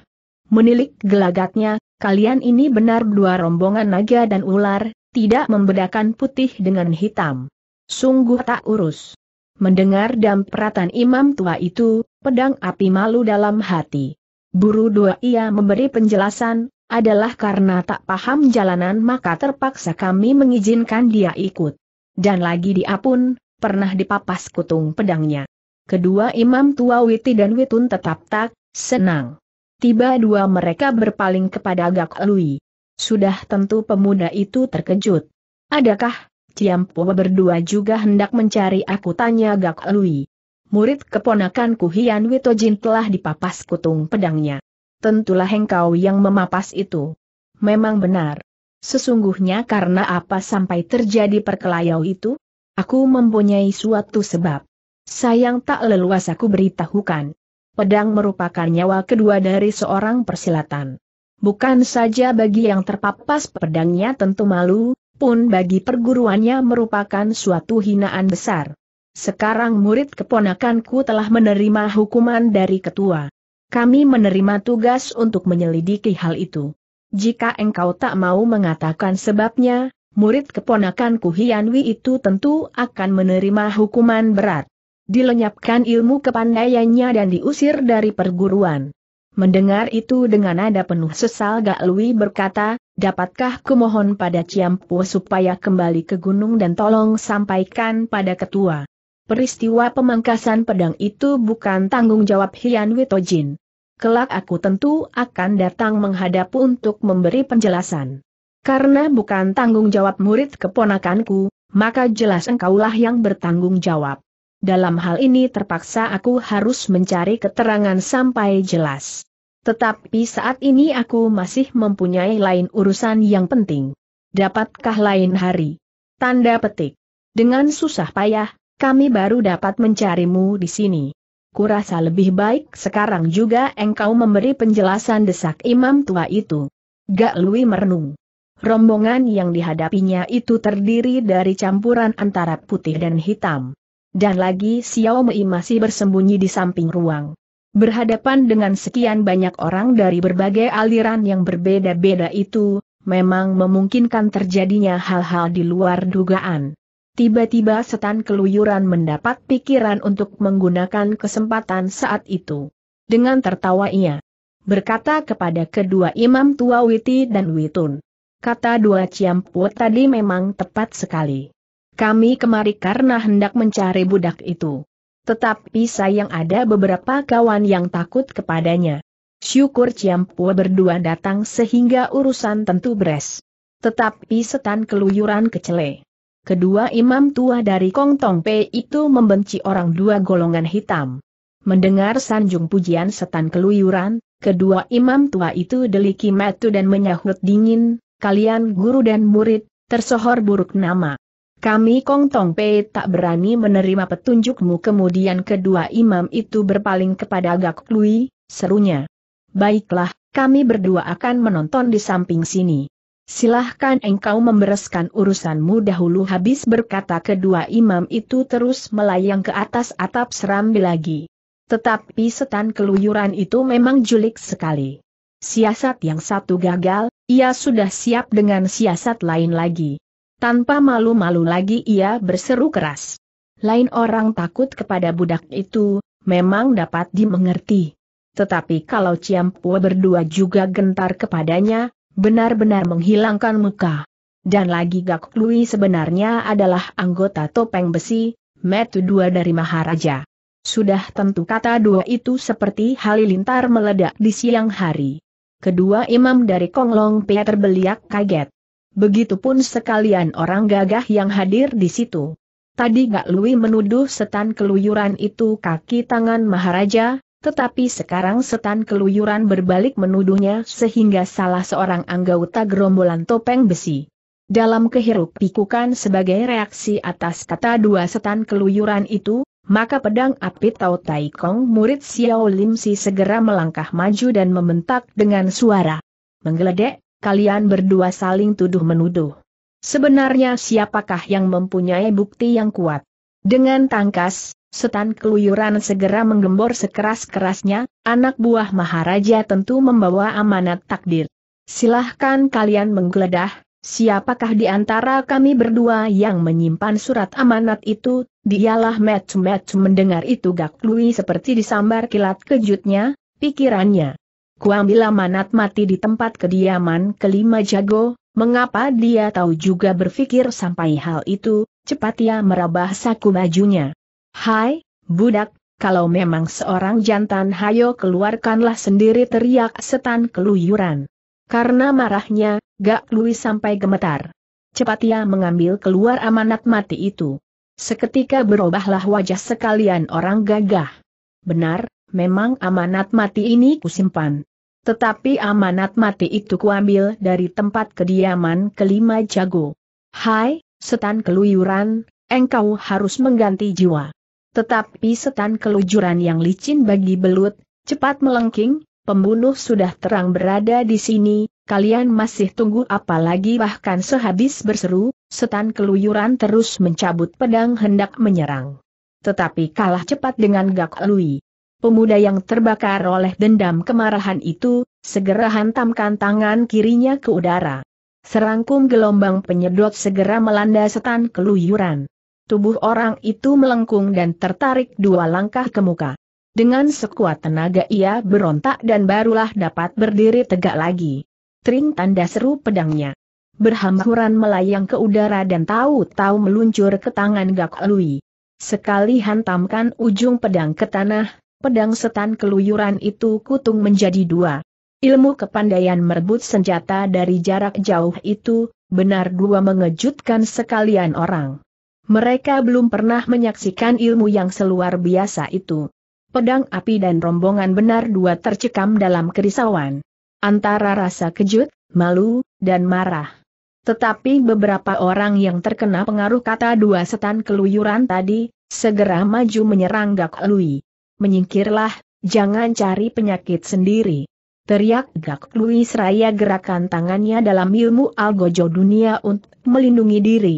Menilik gelagatnya, kalian ini benar dua rombongan naga dan ular, tidak membedakan putih dengan hitam. Sungguh tak urus. Mendengar peratan imam tua itu, pedang api malu dalam hati. Buru dua ia memberi penjelasan, adalah karena tak paham jalanan maka terpaksa kami mengizinkan dia ikut. Dan lagi dia pun, pernah dipapas kutung pedangnya. Kedua imam tua Witi dan Witun tetap tak, senang. Tiba dua mereka berpaling kepada Gak Lui. Sudah tentu pemuda itu terkejut. Adakah, Ciampo berdua juga hendak mencari aku tanya Gak Lui. Murid keponakanku Hian Witojin telah dipapas kutung pedangnya tentulah engkau yang memapas itu. Memang benar. Sesungguhnya karena apa sampai terjadi perkelayau itu? Aku mempunyai suatu sebab. Sayang tak leluas aku beritahukan. Pedang merupakan nyawa kedua dari seorang persilatan. Bukan saja bagi yang terpapas pedangnya tentu malu, pun bagi perguruannya merupakan suatu hinaan besar. Sekarang murid keponakanku telah menerima hukuman dari ketua. Kami menerima tugas untuk menyelidiki hal itu. Jika engkau tak mau mengatakan sebabnya, murid keponakanku Hianwi itu tentu akan menerima hukuman berat. Dilenyapkan ilmu kepandaiannya dan diusir dari perguruan. Mendengar itu dengan nada penuh sesal Gak Lui berkata, dapatkah kumohon pada Ciampu supaya kembali ke gunung dan tolong sampaikan pada ketua. Peristiwa pemangkasan pedang itu bukan tanggung jawab Hian Witojin. Kelak aku tentu akan datang menghadap untuk memberi penjelasan. Karena bukan tanggung jawab murid keponakanku, maka jelas engkaulah yang bertanggung jawab. Dalam hal ini terpaksa aku harus mencari keterangan sampai jelas. Tetapi saat ini aku masih mempunyai lain urusan yang penting. Dapatkah lain hari? Tanda petik. Dengan susah payah, kami baru dapat mencarimu di sini. Kurasa lebih baik sekarang juga engkau memberi penjelasan desak imam tua itu. Gak Lui merenung. Rombongan yang dihadapinya itu terdiri dari campuran antara putih dan hitam. Dan lagi Xiao Mei masih bersembunyi di samping ruang. Berhadapan dengan sekian banyak orang dari berbagai aliran yang berbeda-beda itu, memang memungkinkan terjadinya hal-hal di luar dugaan. Tiba-tiba setan keluyuran mendapat pikiran untuk menggunakan kesempatan saat itu. Dengan tertawa ia berkata kepada kedua imam tua Witi dan Witun. Kata dua ciampu tadi memang tepat sekali. Kami kemari karena hendak mencari budak itu. Tetapi sayang ada beberapa kawan yang takut kepadanya. Syukur ciampu berdua datang sehingga urusan tentu beres. Tetapi setan keluyuran kecele. Kedua imam tua dari Kong Tong Pei itu membenci orang dua golongan hitam. Mendengar sanjung pujian setan keluyuran, kedua imam tua itu deliki metu dan menyahut dingin, kalian guru dan murid, tersohor buruk nama. Kami Kong Tong Pei tak berani menerima petunjukmu kemudian kedua imam itu berpaling kepada Gak Lui, serunya. Baiklah, kami berdua akan menonton di samping sini. Silahkan engkau membereskan urusanmu dahulu habis berkata kedua imam itu terus melayang ke atas atap serambi lagi. Tetapi setan keluyuran itu memang julik sekali. Siasat yang satu gagal, ia sudah siap dengan siasat lain lagi. Tanpa malu-malu lagi ia berseru keras. Lain orang takut kepada budak itu, memang dapat dimengerti. Tetapi kalau Ciampua berdua juga gentar kepadanya, benar-benar menghilangkan muka. Dan lagi Gak Lui sebenarnya adalah anggota topeng besi, metu dua dari Maharaja. Sudah tentu kata dua itu seperti halilintar meledak di siang hari. Kedua imam dari Konglong Pia terbeliak kaget. Begitupun sekalian orang gagah yang hadir di situ. Tadi Gak Lui menuduh setan keluyuran itu kaki tangan Maharaja, tetapi sekarang setan keluyuran berbalik menuduhnya sehingga salah seorang anggota gerombolan topeng besi. Dalam kehirup pikukan sebagai reaksi atas kata dua setan keluyuran itu, maka pedang api Tao Tai Kong murid Xiao Lim Si segera melangkah maju dan membentak dengan suara. Menggeledek, kalian berdua saling tuduh menuduh. Sebenarnya siapakah yang mempunyai bukti yang kuat? Dengan tangkas, Setan keluyuran segera menggembor sekeras-kerasnya, anak buah Maharaja tentu membawa amanat takdir. Silahkan kalian menggeledah, siapakah di antara kami berdua yang menyimpan surat amanat itu, dialah Metsu-Metsu mendengar itu gak lui seperti disambar kilat kejutnya, pikirannya. Kuambil amanat mati di tempat kediaman kelima jago, mengapa dia tahu juga berpikir sampai hal itu, cepat ia merabah saku bajunya. Hai, budak, kalau memang seorang jantan hayo keluarkanlah sendiri teriak setan keluyuran. Karena marahnya, Gak Lui sampai gemetar. Cepat ia mengambil keluar amanat mati itu. Seketika berubahlah wajah sekalian orang gagah. Benar, memang amanat mati ini kusimpan. Tetapi amanat mati itu kuambil dari tempat kediaman kelima jago. Hai, setan keluyuran, engkau harus mengganti jiwa. Tetapi setan kelujuran yang licin bagi belut, cepat melengking, pembunuh sudah terang berada di sini, kalian masih tunggu apalagi bahkan sehabis berseru, setan keluyuran terus mencabut pedang hendak menyerang. Tetapi kalah cepat dengan Gak Lui. Pemuda yang terbakar oleh dendam kemarahan itu, segera hantamkan tangan kirinya ke udara. Serangkum gelombang penyedot segera melanda setan keluyuran tubuh orang itu melengkung dan tertarik dua langkah ke muka. Dengan sekuat tenaga ia berontak dan barulah dapat berdiri tegak lagi. Tring tanda seru pedangnya. Berhamburan melayang ke udara dan tahu-tahu meluncur ke tangan Gak Lui. Sekali hantamkan ujung pedang ke tanah, pedang setan keluyuran itu kutung menjadi dua. Ilmu kepandaian merebut senjata dari jarak jauh itu, benar dua mengejutkan sekalian orang. Mereka belum pernah menyaksikan ilmu yang seluar biasa itu. Pedang api dan rombongan benar dua tercekam dalam kerisauan. Antara rasa kejut, malu, dan marah. Tetapi beberapa orang yang terkena pengaruh kata dua setan keluyuran tadi, segera maju menyerang Gak Lui. Menyingkirlah, jangan cari penyakit sendiri. Teriak Gak Lui seraya gerakan tangannya dalam ilmu algojo dunia untuk melindungi diri.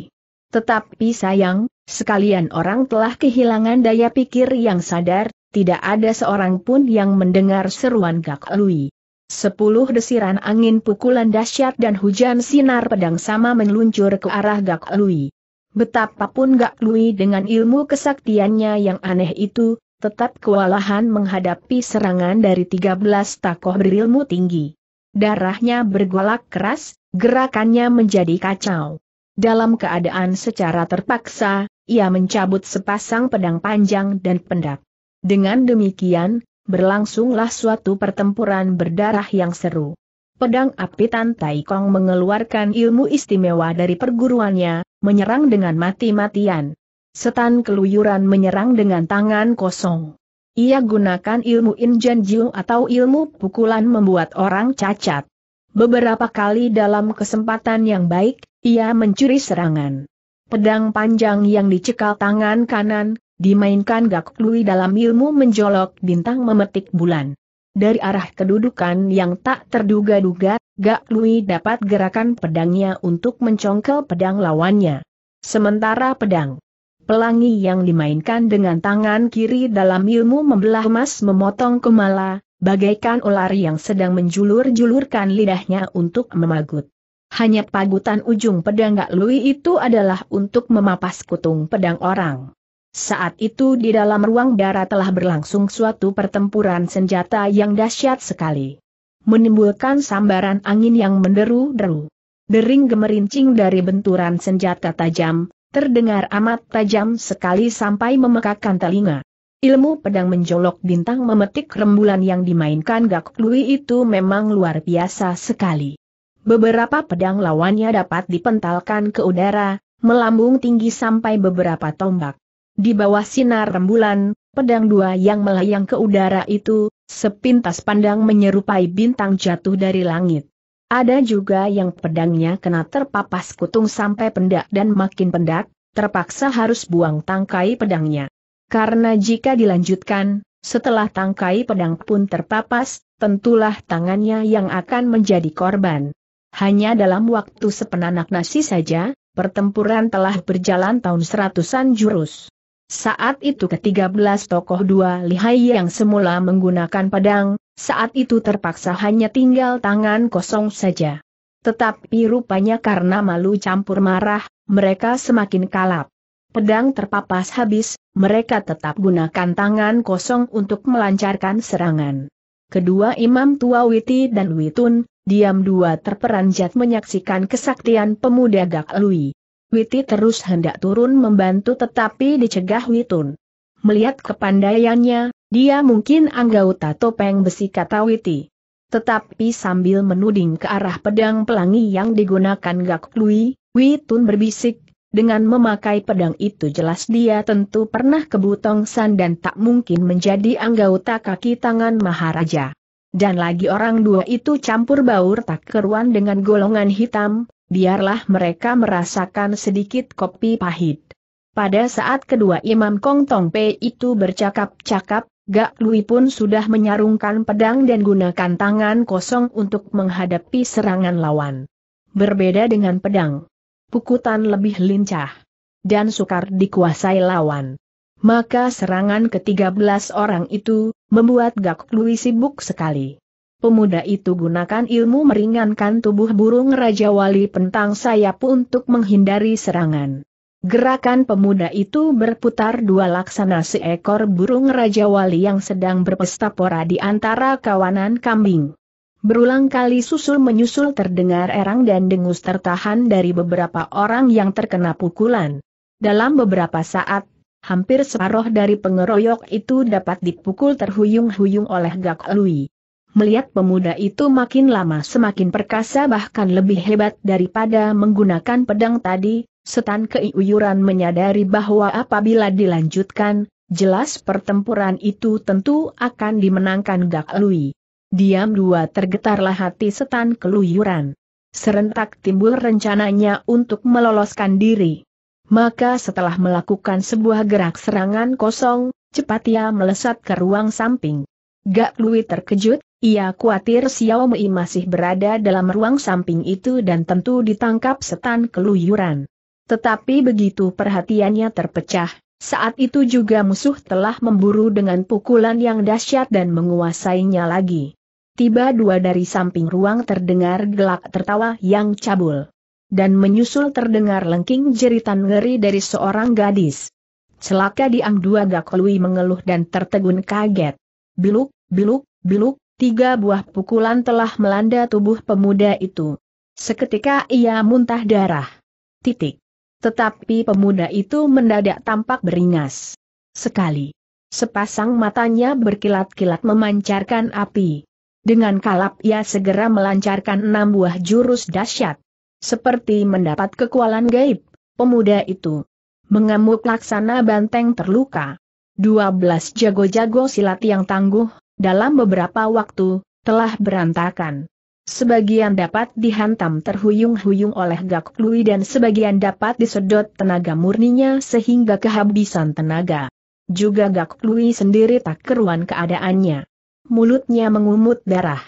Tetapi sayang, sekalian orang telah kehilangan daya pikir yang sadar, tidak ada seorang pun yang mendengar seruan Gak Lui. Sepuluh desiran angin pukulan dahsyat dan hujan sinar pedang sama meluncur ke arah Gak Lui. Betapapun Gak Lui dengan ilmu kesaktiannya yang aneh itu, tetap kewalahan menghadapi serangan dari tiga belas takoh berilmu tinggi. Darahnya bergolak keras, gerakannya menjadi kacau. Dalam keadaan secara terpaksa, ia mencabut sepasang pedang panjang dan pendak. Dengan demikian, berlangsunglah suatu pertempuran berdarah yang seru. Pedang api Tantai Kong mengeluarkan ilmu istimewa dari perguruannya, menyerang dengan mati-matian. Setan keluyuran menyerang dengan tangan kosong. Ia gunakan ilmu injenjiu atau ilmu pukulan membuat orang cacat. Beberapa kali dalam kesempatan yang baik, ia mencuri serangan. Pedang panjang yang dicekal tangan kanan, dimainkan Gak Lui dalam ilmu menjolok bintang memetik bulan. Dari arah kedudukan yang tak terduga-duga, Gak Lui dapat gerakan pedangnya untuk mencongkel pedang lawannya. Sementara pedang pelangi yang dimainkan dengan tangan kiri dalam ilmu membelah emas memotong kemala, bagaikan ular yang sedang menjulur-julurkan lidahnya untuk memagut. Hanya pagutan ujung pedang Gak Lui itu adalah untuk memapas kutung pedang orang. Saat itu di dalam ruang darah telah berlangsung suatu pertempuran senjata yang dahsyat sekali. Menimbulkan sambaran angin yang menderu-deru. Dering gemerincing dari benturan senjata tajam, terdengar amat tajam sekali sampai memekakkan telinga. Ilmu pedang menjolok bintang memetik rembulan yang dimainkan Gak Lui itu memang luar biasa sekali. Beberapa pedang lawannya dapat dipentalkan ke udara, melambung tinggi sampai beberapa tombak. Di bawah sinar rembulan, pedang dua yang melayang ke udara itu, sepintas pandang menyerupai bintang jatuh dari langit. Ada juga yang pedangnya kena terpapas kutung sampai pendak dan makin pendak, terpaksa harus buang tangkai pedangnya. Karena jika dilanjutkan, setelah tangkai pedang pun terpapas, tentulah tangannya yang akan menjadi korban. Hanya dalam waktu sepenanak nasi saja, pertempuran telah berjalan tahun seratusan jurus. Saat itu ke-13 tokoh dua lihai yang semula menggunakan pedang, saat itu terpaksa hanya tinggal tangan kosong saja. Tetapi rupanya karena malu campur marah, mereka semakin kalap. Pedang terpapas habis, mereka tetap gunakan tangan kosong untuk melancarkan serangan. Kedua imam tua Witi dan Witun, diam dua terperanjat menyaksikan kesaktian pemuda Gak Lui. Witi terus hendak turun membantu tetapi dicegah Witun. Melihat kepandaiannya, dia mungkin anggota topeng besi kata Witi. Tetapi sambil menuding ke arah pedang pelangi yang digunakan Gak Lui, Witun berbisik, dengan memakai pedang itu jelas dia tentu pernah kebutongsan dan tak mungkin menjadi anggota kaki tangan Maharaja. Dan lagi orang dua itu campur baur tak keruan dengan golongan hitam, biarlah mereka merasakan sedikit kopi pahit. Pada saat kedua Imam Kong Tong Pei itu bercakap-cakap, Gak Lui pun sudah menyarungkan pedang dan gunakan tangan kosong untuk menghadapi serangan lawan. Berbeda dengan pedang, pukutan lebih lincah dan sukar dikuasai lawan maka serangan ke-13 orang itu, membuat Gak Lui sibuk sekali. Pemuda itu gunakan ilmu meringankan tubuh burung Raja Wali pentang sayap untuk menghindari serangan. Gerakan pemuda itu berputar dua laksana seekor burung Raja Wali yang sedang berpesta pora di antara kawanan kambing. Berulang kali susul-menyusul terdengar erang dan dengus tertahan dari beberapa orang yang terkena pukulan. Dalam beberapa saat, Hampir separoh dari pengeroyok itu dapat dipukul terhuyung-huyung oleh Gak Lui. Melihat pemuda itu makin lama semakin perkasa bahkan lebih hebat daripada menggunakan pedang tadi, setan keiuyuran menyadari bahwa apabila dilanjutkan, jelas pertempuran itu tentu akan dimenangkan Gak Lui. Diam dua tergetarlah hati setan keluyuran. Serentak timbul rencananya untuk meloloskan diri. Maka setelah melakukan sebuah gerak serangan kosong, cepat ia melesat ke ruang samping. Gak Lui terkejut, ia khawatir Xiao Mei masih berada dalam ruang samping itu dan tentu ditangkap setan keluyuran. Tetapi begitu perhatiannya terpecah, saat itu juga musuh telah memburu dengan pukulan yang dahsyat dan menguasainya lagi. Tiba dua dari samping ruang terdengar gelak tertawa yang cabul dan menyusul terdengar lengking jeritan ngeri dari seorang gadis. Celaka diang dua Gakolui mengeluh dan tertegun kaget. Biluk, biluk, biluk, tiga buah pukulan telah melanda tubuh pemuda itu. Seketika ia muntah darah. Titik. Tetapi pemuda itu mendadak tampak beringas. Sekali. Sepasang matanya berkilat-kilat memancarkan api. Dengan kalap ia segera melancarkan enam buah jurus dahsyat. Seperti mendapat kekualan gaib, pemuda itu mengamuk laksana banteng terluka. 12 jago-jago silat yang tangguh, dalam beberapa waktu, telah berantakan. Sebagian dapat dihantam terhuyung-huyung oleh Gak Lui dan sebagian dapat disedot tenaga murninya sehingga kehabisan tenaga. Juga Gak Lui sendiri tak keruan keadaannya. Mulutnya mengumut darah.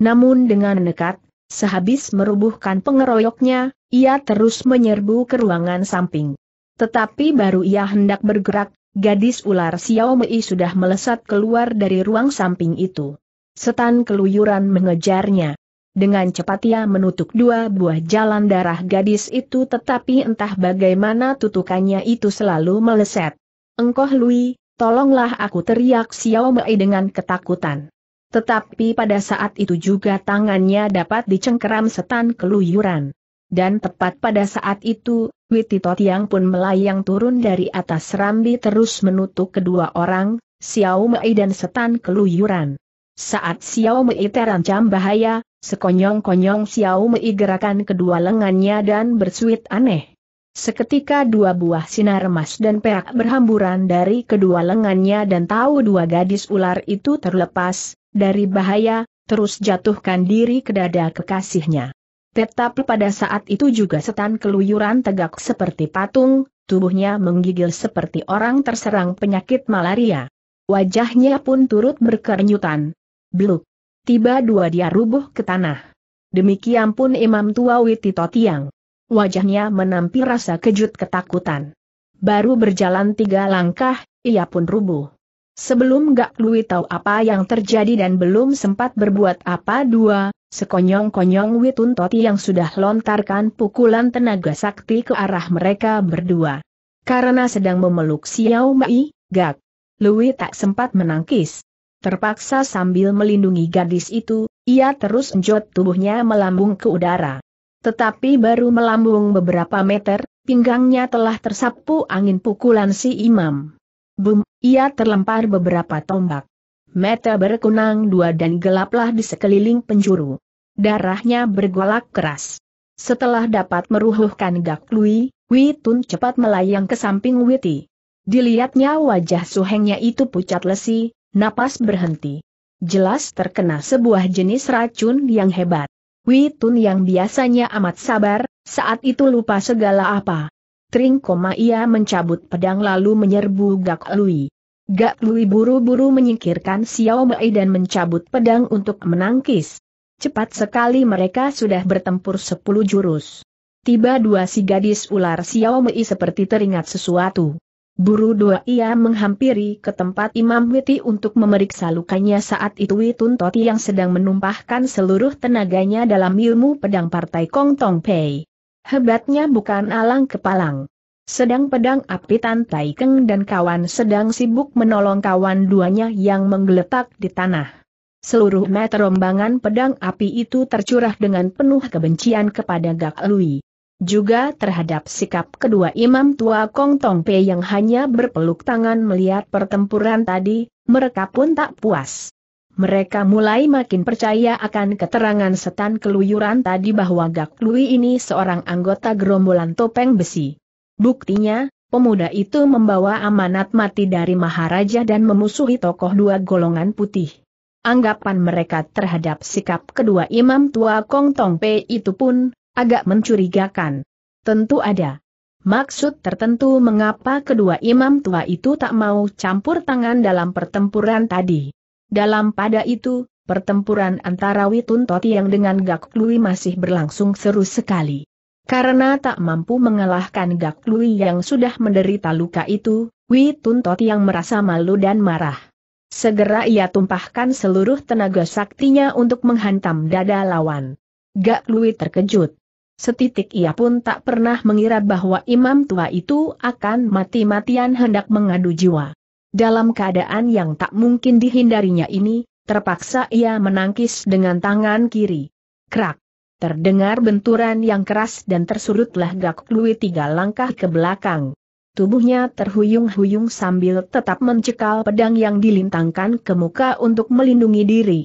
Namun dengan nekat, Sehabis merubuhkan pengeroyoknya, ia terus menyerbu ke ruangan samping. Tetapi baru ia hendak bergerak, gadis ular Xiao Mei sudah melesat keluar dari ruang samping itu. Setan keluyuran mengejarnya. Dengan cepat ia menutup dua buah jalan darah gadis itu tetapi entah bagaimana tutukannya itu selalu meleset. Engkoh Lui, tolonglah aku teriak Xiao Mei dengan ketakutan. Tetapi pada saat itu juga tangannya dapat dicengkeram setan keluyuran. Dan tepat pada saat itu, Wititot yang pun melayang turun dari atas rambi terus menutup kedua orang, Xiao Mei dan setan keluyuran. Saat Xiao Mei terancam bahaya, sekonyong-konyong Xiao Mei gerakan kedua lengannya dan bersuit aneh. Seketika dua buah sinar emas dan perak berhamburan dari kedua lengannya dan tahu dua gadis ular itu terlepas, dari bahaya, terus jatuhkan diri ke dada kekasihnya. Tetap pada saat itu juga setan keluyuran tegak seperti patung, tubuhnya menggigil seperti orang terserang penyakit malaria. Wajahnya pun turut berkernyutan. Bluk, Tiba dua dia rubuh ke tanah. Demikian pun imam tua Witito Tiang. Wajahnya menampil rasa kejut ketakutan. Baru berjalan tiga langkah, ia pun rubuh. Sebelum Gak Lui tahu apa yang terjadi dan belum sempat berbuat apa dua, sekonyong-konyong Witun Toti yang sudah lontarkan pukulan tenaga sakti ke arah mereka berdua. Karena sedang memeluk Xiao Mai, Gak Lui tak sempat menangkis. Terpaksa sambil melindungi gadis itu, ia terus enjot tubuhnya melambung ke udara. Tetapi baru melambung beberapa meter, pinggangnya telah tersapu angin pukulan si imam. Bum, ia terlempar beberapa tombak. Mata berkunang dua dan gelaplah di sekeliling penjuru. Darahnya bergolak keras. Setelah dapat meruhuhkan Gak Lui, Tun cepat melayang ke samping Witi. Dilihatnya wajah suhengnya itu pucat lesi, napas berhenti. Jelas terkena sebuah jenis racun yang hebat. Wei Tun yang biasanya amat sabar, saat itu lupa segala apa. Tring koma ia mencabut pedang lalu menyerbu Gak Lui. Gak Lui buru-buru menyingkirkan Xiao Mei dan mencabut pedang untuk menangkis. Cepat sekali mereka sudah bertempur sepuluh jurus. Tiba dua si gadis ular Xiao Mei seperti teringat sesuatu. Buru dua ia menghampiri ke tempat Imam Witi untuk memeriksa lukanya saat itu Witun Toti yang sedang menumpahkan seluruh tenaganya dalam ilmu pedang partai Kong Tong Pei. Hebatnya bukan alang kepalang. Sedang pedang api Tan Tai Keng dan kawan sedang sibuk menolong kawan duanya yang menggeletak di tanah. Seluruh meter rombangan pedang api itu tercurah dengan penuh kebencian kepada Gak Lui. Juga terhadap sikap kedua imam tua Kong Tong Pei yang hanya berpeluk tangan melihat pertempuran tadi, mereka pun tak puas. Mereka mulai makin percaya akan keterangan setan keluyuran tadi bahwa Gak Lui ini seorang anggota gerombolan topeng besi. Buktinya, pemuda itu membawa amanat mati dari Maharaja dan memusuhi tokoh dua golongan putih. Anggapan mereka terhadap sikap kedua imam tua Kong Tong Pei itu pun, agak mencurigakan. Tentu ada maksud tertentu mengapa kedua imam tua itu tak mau campur tangan dalam pertempuran tadi. Dalam pada itu, pertempuran antara Witun yang dengan Gak Lui masih berlangsung seru sekali. Karena tak mampu mengalahkan Gak Lui yang sudah menderita luka itu, Witun yang merasa malu dan marah. Segera ia tumpahkan seluruh tenaga saktinya untuk menghantam dada lawan. Gak Lui terkejut. Setitik ia pun tak pernah mengira bahwa imam tua itu akan mati-matian hendak mengadu jiwa. Dalam keadaan yang tak mungkin dihindarinya ini, terpaksa ia menangkis dengan tangan kiri. Krak! Terdengar benturan yang keras dan tersurutlah Gak Lui tiga langkah ke belakang. Tubuhnya terhuyung-huyung sambil tetap mencekal pedang yang dilintangkan ke muka untuk melindungi diri.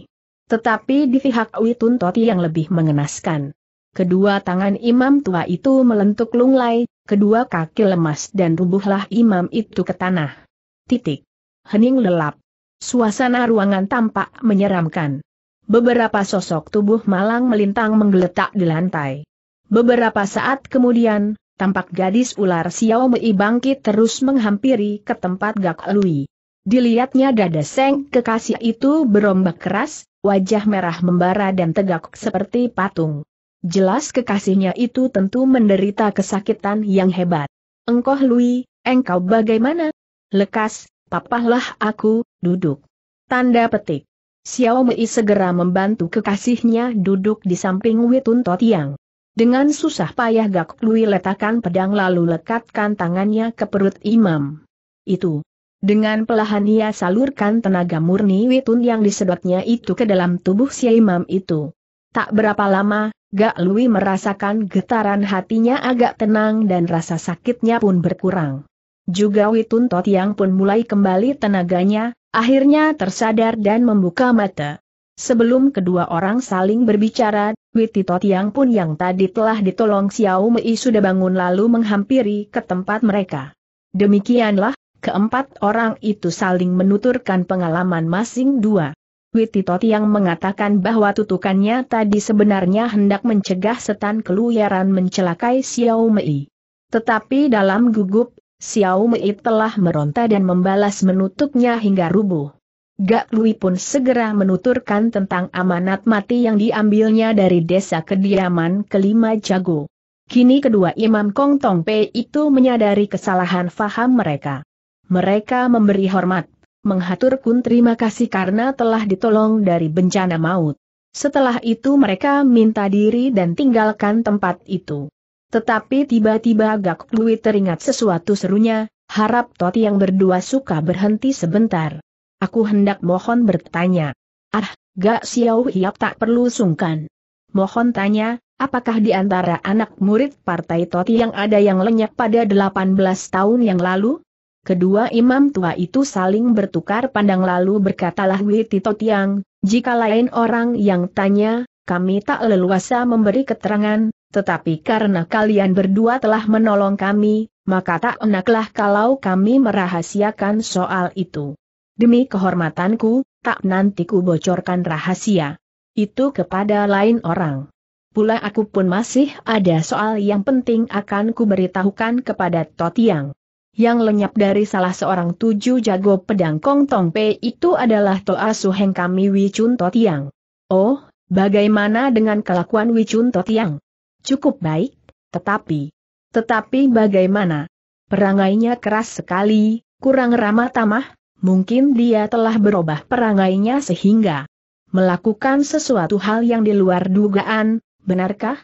Tetapi di pihak Witun Toti yang lebih mengenaskan. Kedua tangan imam tua itu melentuk lunglai, kedua kaki lemas dan rubuhlah imam itu ke tanah. Titik. Hening lelap. Suasana ruangan tampak menyeramkan. Beberapa sosok tubuh malang melintang menggeletak di lantai. Beberapa saat kemudian, tampak gadis ular Xiao Mei bangkit terus menghampiri ke tempat Gak Lui. Dilihatnya dada Seng kekasih itu berombak keras, wajah merah membara dan tegak seperti patung. Jelas kekasihnya itu tentu menderita kesakitan yang hebat. Engkau Lui, engkau bagaimana? Lekas, papahlah aku, duduk. Tanda petik. Xiao Mei segera membantu kekasihnya duduk di samping Witun Totiang. Dengan susah payah Gak Lui letakkan pedang lalu lekatkan tangannya ke perut imam. Itu. Dengan pelahan ia salurkan tenaga murni Witun yang disedotnya itu ke dalam tubuh si imam itu. Tak berapa lama, Gak Lui merasakan getaran hatinya agak tenang dan rasa sakitnya pun berkurang. Juga Witun yang pun mulai kembali tenaganya, akhirnya tersadar dan membuka mata. Sebelum kedua orang saling berbicara, Wititot yang pun yang tadi telah ditolong Xiao Mei sudah bangun lalu menghampiri ke tempat mereka. Demikianlah, keempat orang itu saling menuturkan pengalaman masing dua. Wititot yang mengatakan bahwa tutukannya tadi sebenarnya hendak mencegah setan keluyaran mencelakai Xiao Mei. Tetapi dalam gugup Xiao Mei telah meronta dan membalas menutupnya hingga rubuh. Gak Lui pun segera menuturkan tentang amanat mati yang diambilnya dari desa kediaman kelima jago. Kini kedua Imam Kong Tong Pei itu menyadari kesalahan faham mereka. Mereka memberi hormat, menghaturkan terima kasih karena telah ditolong dari bencana maut. Setelah itu mereka minta diri dan tinggalkan tempat itu. Tetapi tiba-tiba gak, Lui teringat sesuatu serunya, harap Toti yang berdua suka berhenti sebentar. Aku hendak mohon bertanya. Ah, gak siau hiap tak perlu sungkan. Mohon tanya, apakah di antara anak murid partai Toti yang ada yang lenyap pada 18 tahun yang lalu? Kedua imam tua itu saling bertukar pandang lalu berkatalah Witi Totiang, jika lain orang yang tanya, kami tak leluasa memberi keterangan, tetapi karena kalian berdua telah menolong kami, maka tak enaklah kalau kami merahasiakan soal itu. Demi kehormatanku, tak nanti ku bocorkan rahasia. Itu kepada lain orang. Pula aku pun masih ada soal yang penting akan kuberitahukan kepada Totiang. Yang lenyap dari salah seorang tujuh jago pedang Kong Tong Pei itu adalah Toa Suheng kami Wichun Totiang. Oh, bagaimana dengan kelakuan Wichun Totiang? Cukup baik, tetapi... Tetapi bagaimana? Perangainya keras sekali, kurang ramah tamah, mungkin dia telah berubah perangainya sehingga melakukan sesuatu hal yang di luar dugaan, benarkah?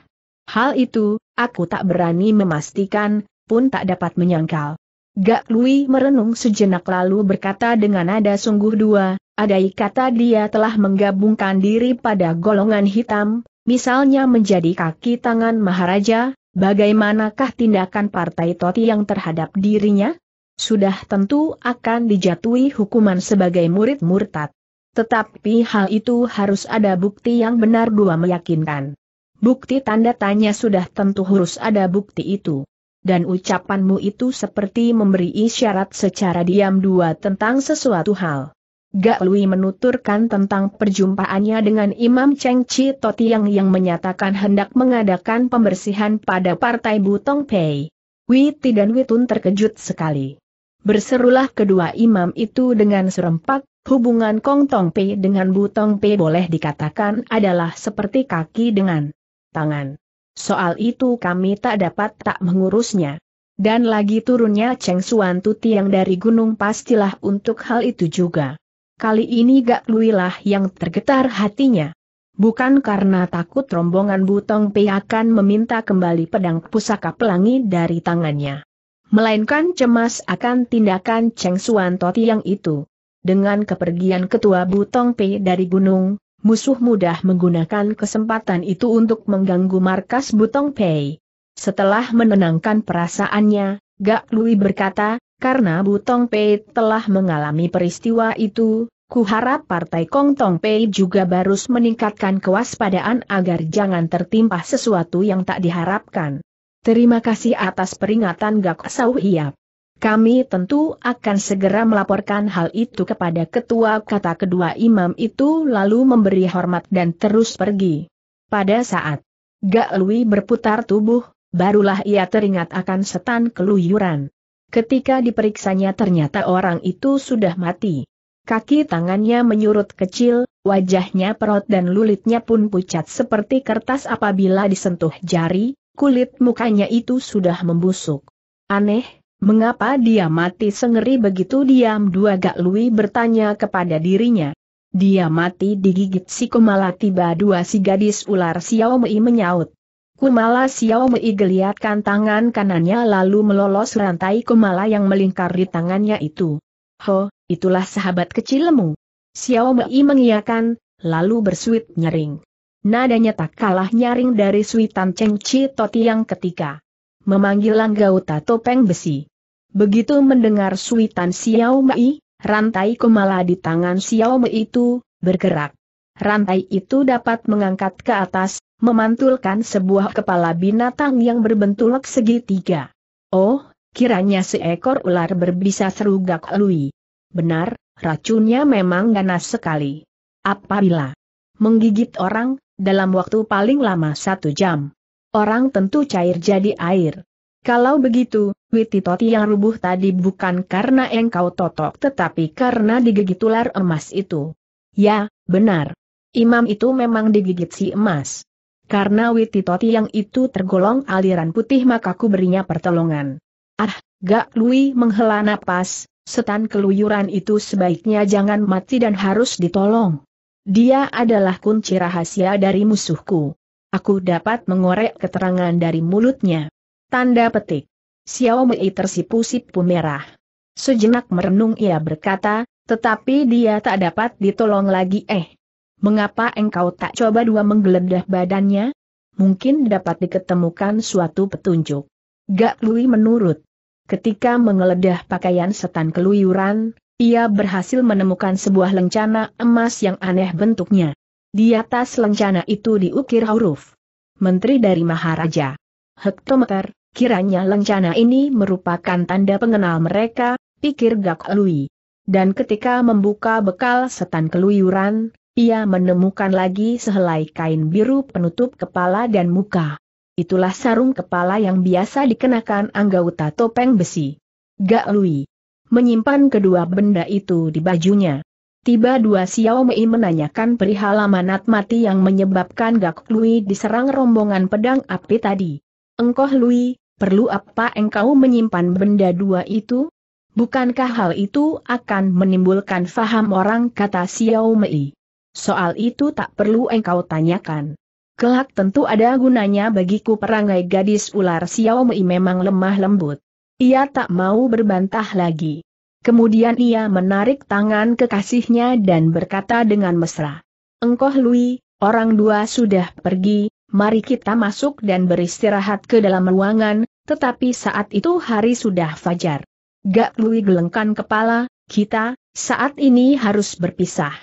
Hal itu, aku tak berani memastikan, pun tak dapat menyangkal. Gak Lui merenung sejenak lalu berkata dengan nada sungguh dua, adai kata dia telah menggabungkan diri pada golongan hitam, Misalnya menjadi kaki tangan Maharaja, bagaimanakah tindakan Partai Toti yang terhadap dirinya? Sudah tentu akan dijatuhi hukuman sebagai murid murtad. Tetapi hal itu harus ada bukti yang benar dua meyakinkan. Bukti tanda tanya sudah tentu harus ada bukti itu dan ucapanmu itu seperti memberi isyarat secara diam dua tentang sesuatu hal. Gak Lui menuturkan tentang perjumpaannya dengan Imam Cheng Chi Totiang yang menyatakan hendak mengadakan pembersihan pada Partai Butong Pei. Witi dan Witun terkejut sekali. Berserulah kedua imam itu dengan serempak, hubungan Kong Tong Pei dengan Butong Pei boleh dikatakan adalah seperti kaki dengan tangan. Soal itu kami tak dapat tak mengurusnya. Dan lagi turunnya Cheng Suan yang dari gunung pastilah untuk hal itu juga. Kali ini Gak Luilah yang tergetar hatinya. Bukan karena takut rombongan Butong Pei akan meminta kembali pedang pusaka pelangi dari tangannya. Melainkan cemas akan tindakan Cheng Suan Toti yang itu. Dengan kepergian ketua Butong Pei dari gunung, musuh mudah menggunakan kesempatan itu untuk mengganggu markas Butong Pei. Setelah menenangkan perasaannya, Gak Lui berkata, karena Butong Pei telah mengalami peristiwa itu, kuharap Partai Kong Tong Pei juga barus meningkatkan kewaspadaan agar jangan tertimpa sesuatu yang tak diharapkan. Terima kasih atas peringatan Gak Sau Hiap. Kami tentu akan segera melaporkan hal itu kepada ketua kata kedua imam itu lalu memberi hormat dan terus pergi. Pada saat Gak Lui berputar tubuh, barulah ia teringat akan setan keluyuran. Ketika diperiksanya ternyata orang itu sudah mati. Kaki tangannya menyurut kecil, wajahnya perot dan lulitnya pun pucat seperti kertas apabila disentuh jari, kulit mukanya itu sudah membusuk. Aneh, mengapa dia mati sengeri begitu diam dua gak Lui bertanya kepada dirinya. Dia mati digigit si kumala tiba dua si gadis ular Xiaomei menyaut. Kumala Xiao Mei geliatkan tangan kanannya lalu melolos rantai Kumala yang melingkari tangannya itu. Ho, itulah sahabat kecilmu. Xiao Mei mengiakan, lalu bersuit nyaring. Nadanya tak kalah nyaring dari suitan Cheng Chi Toti yang ketika memanggil Langgauta topeng besi. Begitu mendengar suitan Xiao Mei, rantai kumala di tangan Xiao Mei itu bergerak. Rantai itu dapat mengangkat ke atas, memantulkan sebuah kepala binatang yang berbentuk segitiga. Oh, kiranya seekor ular berbisa serugak Lui. Benar, racunnya memang ganas sekali. Apabila menggigit orang, dalam waktu paling lama satu jam, orang tentu cair jadi air. Kalau begitu, Wititoti yang rubuh tadi bukan karena engkau totok tetapi karena digigit ular emas itu. Ya, benar. Imam itu memang digigit si emas. Karena Wititoti yang itu tergolong aliran putih maka ku berinya pertolongan. Ah, Gak Lui menghela napas, setan keluyuran itu sebaiknya jangan mati dan harus ditolong. Dia adalah kunci rahasia dari musuhku. Aku dapat mengorek keterangan dari mulutnya. Tanda petik. Xiao Mei tersipu-sipu merah. Sejenak merenung ia berkata, tetapi dia tak dapat ditolong lagi eh mengapa engkau tak coba dua menggeledah badannya? Mungkin dapat diketemukan suatu petunjuk. Gak Lui menurut. Ketika menggeledah pakaian setan keluyuran, ia berhasil menemukan sebuah lencana emas yang aneh bentuknya. Di atas lencana itu diukir huruf. Menteri dari Maharaja. Hektometer, kiranya lencana ini merupakan tanda pengenal mereka, pikir Gak Lui. Dan ketika membuka bekal setan keluyuran, ia menemukan lagi sehelai kain biru penutup kepala dan muka. Itulah sarung kepala yang biasa dikenakan anggota topeng besi. Gak Lui. Menyimpan kedua benda itu di bajunya. Tiba dua Xiao Mei menanyakan perihal amanat mati yang menyebabkan Gak Lui diserang rombongan pedang api tadi. Engkoh Lui, perlu apa engkau menyimpan benda dua itu? Bukankah hal itu akan menimbulkan faham orang kata Xiao Mei? Soal itu tak perlu engkau tanyakan. Kelak tentu ada gunanya bagiku perangai gadis ular Xiao Mei memang lemah lembut. Ia tak mau berbantah lagi. Kemudian ia menarik tangan kekasihnya dan berkata dengan mesra. Engkoh Lui, orang dua sudah pergi, mari kita masuk dan beristirahat ke dalam ruangan, tetapi saat itu hari sudah fajar. Gak Lui gelengkan kepala, kita, saat ini harus berpisah.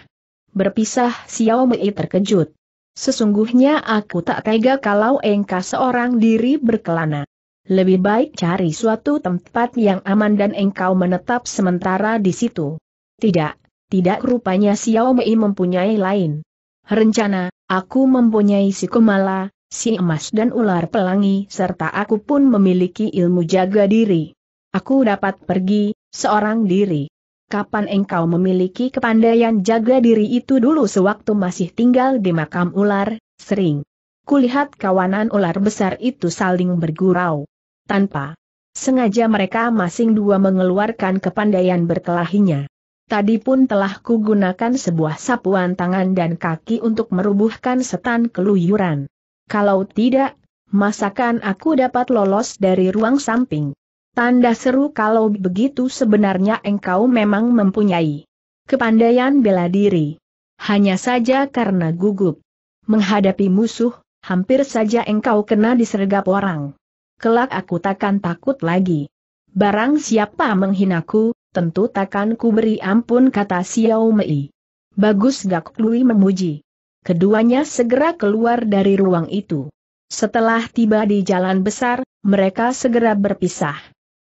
Berpisah Xiao Mei terkejut. Sesungguhnya aku tak tega kalau engkau seorang diri berkelana. Lebih baik cari suatu tempat yang aman dan engkau menetap sementara di situ. Tidak, tidak rupanya Xiao Mei mempunyai lain. Rencana, aku mempunyai si Kumala, si emas dan ular pelangi serta aku pun memiliki ilmu jaga diri. Aku dapat pergi, seorang diri kapan engkau memiliki kepandaian jaga diri itu dulu sewaktu masih tinggal di makam ular, sering. Kulihat kawanan ular besar itu saling bergurau. Tanpa sengaja mereka masing dua mengeluarkan kepandaian berkelahinya. Tadi pun telah kugunakan sebuah sapuan tangan dan kaki untuk merubuhkan setan keluyuran. Kalau tidak, masakan aku dapat lolos dari ruang samping. Tanda seru kalau begitu sebenarnya engkau memang mempunyai kepandaian bela diri. Hanya saja karena gugup menghadapi musuh, hampir saja engkau kena disergap orang. Kelak aku takkan takut lagi. Barang siapa menghinaku, tentu takkan ku beri ampun kata Xiao Mei. Bagus Gak Lui memuji. Keduanya segera keluar dari ruang itu. Setelah tiba di jalan besar, mereka segera berpisah.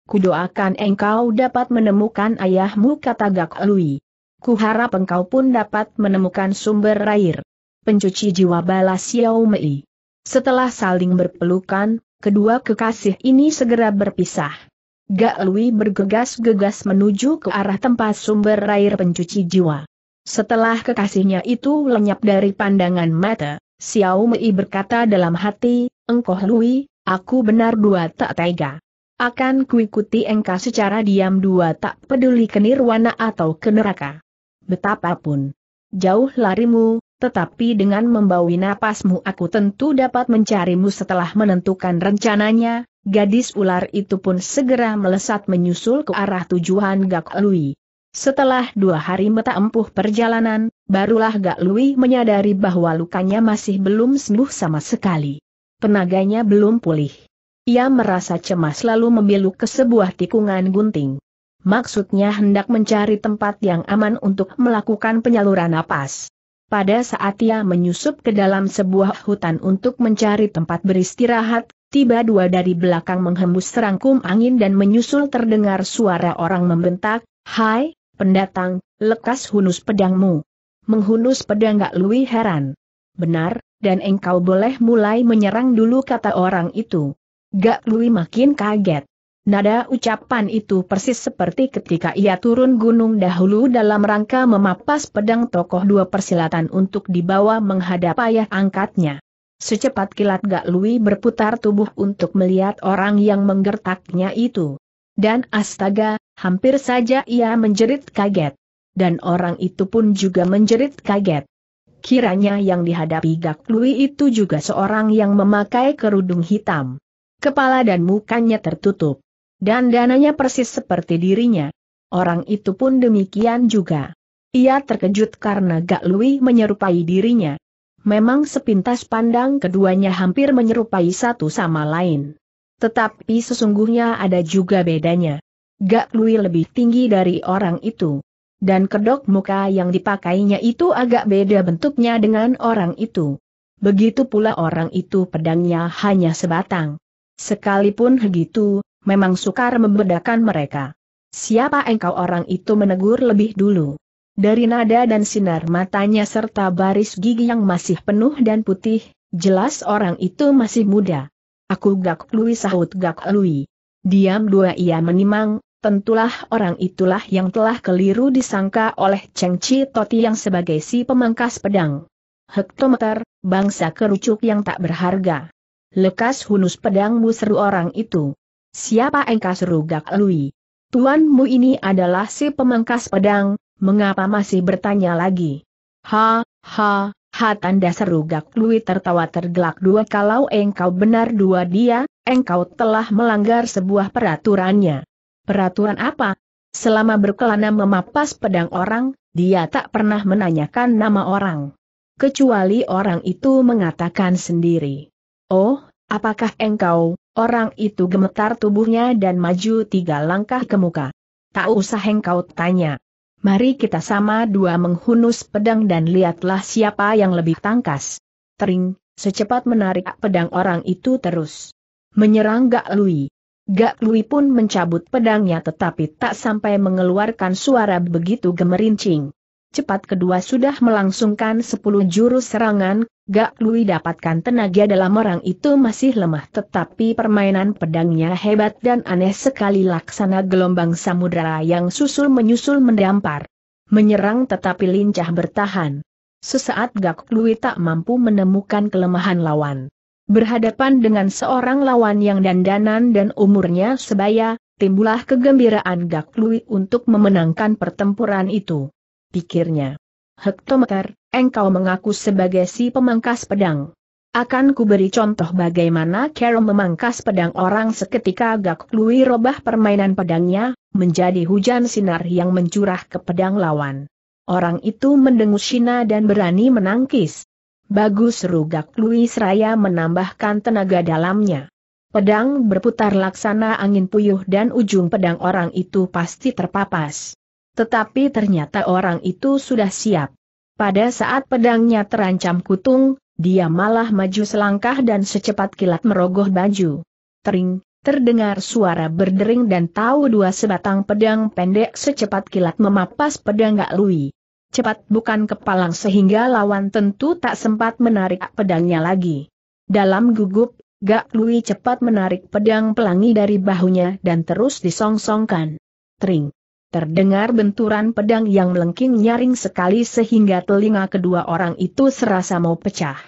Kudoakan engkau dapat menemukan ayahmu kata Gak Lui. Kuharap engkau pun dapat menemukan sumber air. Pencuci jiwa balas Xiao Mei. Setelah saling berpelukan, kedua kekasih ini segera berpisah. Gak Lui bergegas-gegas menuju ke arah tempat sumber air pencuci jiwa. Setelah kekasihnya itu lenyap dari pandangan mata, Xiao Mei berkata dalam hati, engkau Lui, aku benar dua tak tega. Akan kuikuti engkau secara diam dua tak peduli ke nirwana atau ke neraka. Betapapun jauh larimu, tetapi dengan membawi napasmu aku tentu dapat mencarimu setelah menentukan rencananya, gadis ular itu pun segera melesat menyusul ke arah tujuan Gak Lui. Setelah dua hari meta empuh perjalanan, barulah Gak Lui menyadari bahwa lukanya masih belum sembuh sama sekali. Tenaganya belum pulih. Ia merasa cemas lalu memiluk ke sebuah tikungan gunting. Maksudnya hendak mencari tempat yang aman untuk melakukan penyaluran napas. Pada saat ia menyusup ke dalam sebuah hutan untuk mencari tempat beristirahat, tiba dua dari belakang menghembus serangkum angin dan menyusul terdengar suara orang membentak, Hai, pendatang, lekas hunus pedangmu. Menghunus pedang gak Lui heran. Benar, dan engkau boleh mulai menyerang dulu kata orang itu. Gak Lui makin kaget. Nada ucapan itu persis seperti ketika ia turun gunung dahulu dalam rangka memapas pedang tokoh dua persilatan untuk dibawa menghadap ayah angkatnya. Secepat kilat Gak Lui berputar tubuh untuk melihat orang yang menggertaknya itu. Dan astaga, hampir saja ia menjerit kaget. Dan orang itu pun juga menjerit kaget. Kiranya yang dihadapi Gak Lui itu juga seorang yang memakai kerudung hitam kepala dan mukanya tertutup. Dan dananya persis seperti dirinya. Orang itu pun demikian juga. Ia terkejut karena Gak Lui menyerupai dirinya. Memang sepintas pandang keduanya hampir menyerupai satu sama lain. Tetapi sesungguhnya ada juga bedanya. Gak Lui lebih tinggi dari orang itu. Dan kedok muka yang dipakainya itu agak beda bentuknya dengan orang itu. Begitu pula orang itu pedangnya hanya sebatang. Sekalipun begitu, memang sukar membedakan mereka. Siapa engkau orang itu menegur lebih dulu. Dari nada dan sinar matanya serta baris gigi yang masih penuh dan putih, jelas orang itu masih muda. Aku gak lui sahut gak lui. Diam dua ia menimang, tentulah orang itulah yang telah keliru disangka oleh Cheng Chi Toti yang sebagai si pemangkas pedang. Hektometer, bangsa kerucuk yang tak berharga. Lekas hunus pedangmu seru orang itu. Siapa engkau seru Gak Lui? Tuanmu ini adalah si pemangkas pedang, mengapa masih bertanya lagi? Ha, ha, ha tanda seru Gak Lui tertawa tergelak dua kalau engkau benar dua dia, engkau telah melanggar sebuah peraturannya. Peraturan apa? Selama berkelana memapas pedang orang, dia tak pernah menanyakan nama orang. Kecuali orang itu mengatakan sendiri. Oh, apakah engkau, orang itu gemetar tubuhnya dan maju tiga langkah ke muka. Tak usah engkau tanya. Mari kita sama dua menghunus pedang dan lihatlah siapa yang lebih tangkas. Tering, secepat menarik pedang orang itu terus. Menyerang Gak Lui. Gak Lui pun mencabut pedangnya tetapi tak sampai mengeluarkan suara begitu gemerincing. Cepat kedua sudah melangsungkan sepuluh jurus serangan, Gak Lui dapatkan tenaga dalam orang itu masih lemah tetapi permainan pedangnya hebat dan aneh sekali laksana gelombang samudera yang susul-menyusul mendampar. Menyerang tetapi lincah bertahan. Sesaat Gak Lui tak mampu menemukan kelemahan lawan. Berhadapan dengan seorang lawan yang dandanan dan umurnya sebaya, timbulah kegembiraan Gak Lui untuk memenangkan pertempuran itu. Pikirnya hektometer, engkau mengaku sebagai si pemangkas pedang. Akan kuberi contoh bagaimana Carol memangkas pedang orang seketika Gak Lui robah permainan pedangnya, menjadi hujan sinar yang mencurah ke pedang lawan. Orang itu mendengus Shina dan berani menangkis. Bagus rugak Lui seraya menambahkan tenaga dalamnya. Pedang berputar laksana angin puyuh dan ujung pedang orang itu pasti terpapas. Tetapi ternyata orang itu sudah siap. Pada saat pedangnya terancam kutung, dia malah maju selangkah dan secepat kilat merogoh baju. Tering, terdengar suara berdering dan tahu dua sebatang pedang pendek secepat kilat memapas pedang Gak Lui. Cepat bukan kepalang sehingga lawan tentu tak sempat menarik pedangnya lagi. Dalam gugup, Gak Lui cepat menarik pedang pelangi dari bahunya dan terus disongsongkan. Tering, Terdengar benturan pedang yang melengking nyaring sekali sehingga telinga kedua orang itu serasa mau pecah.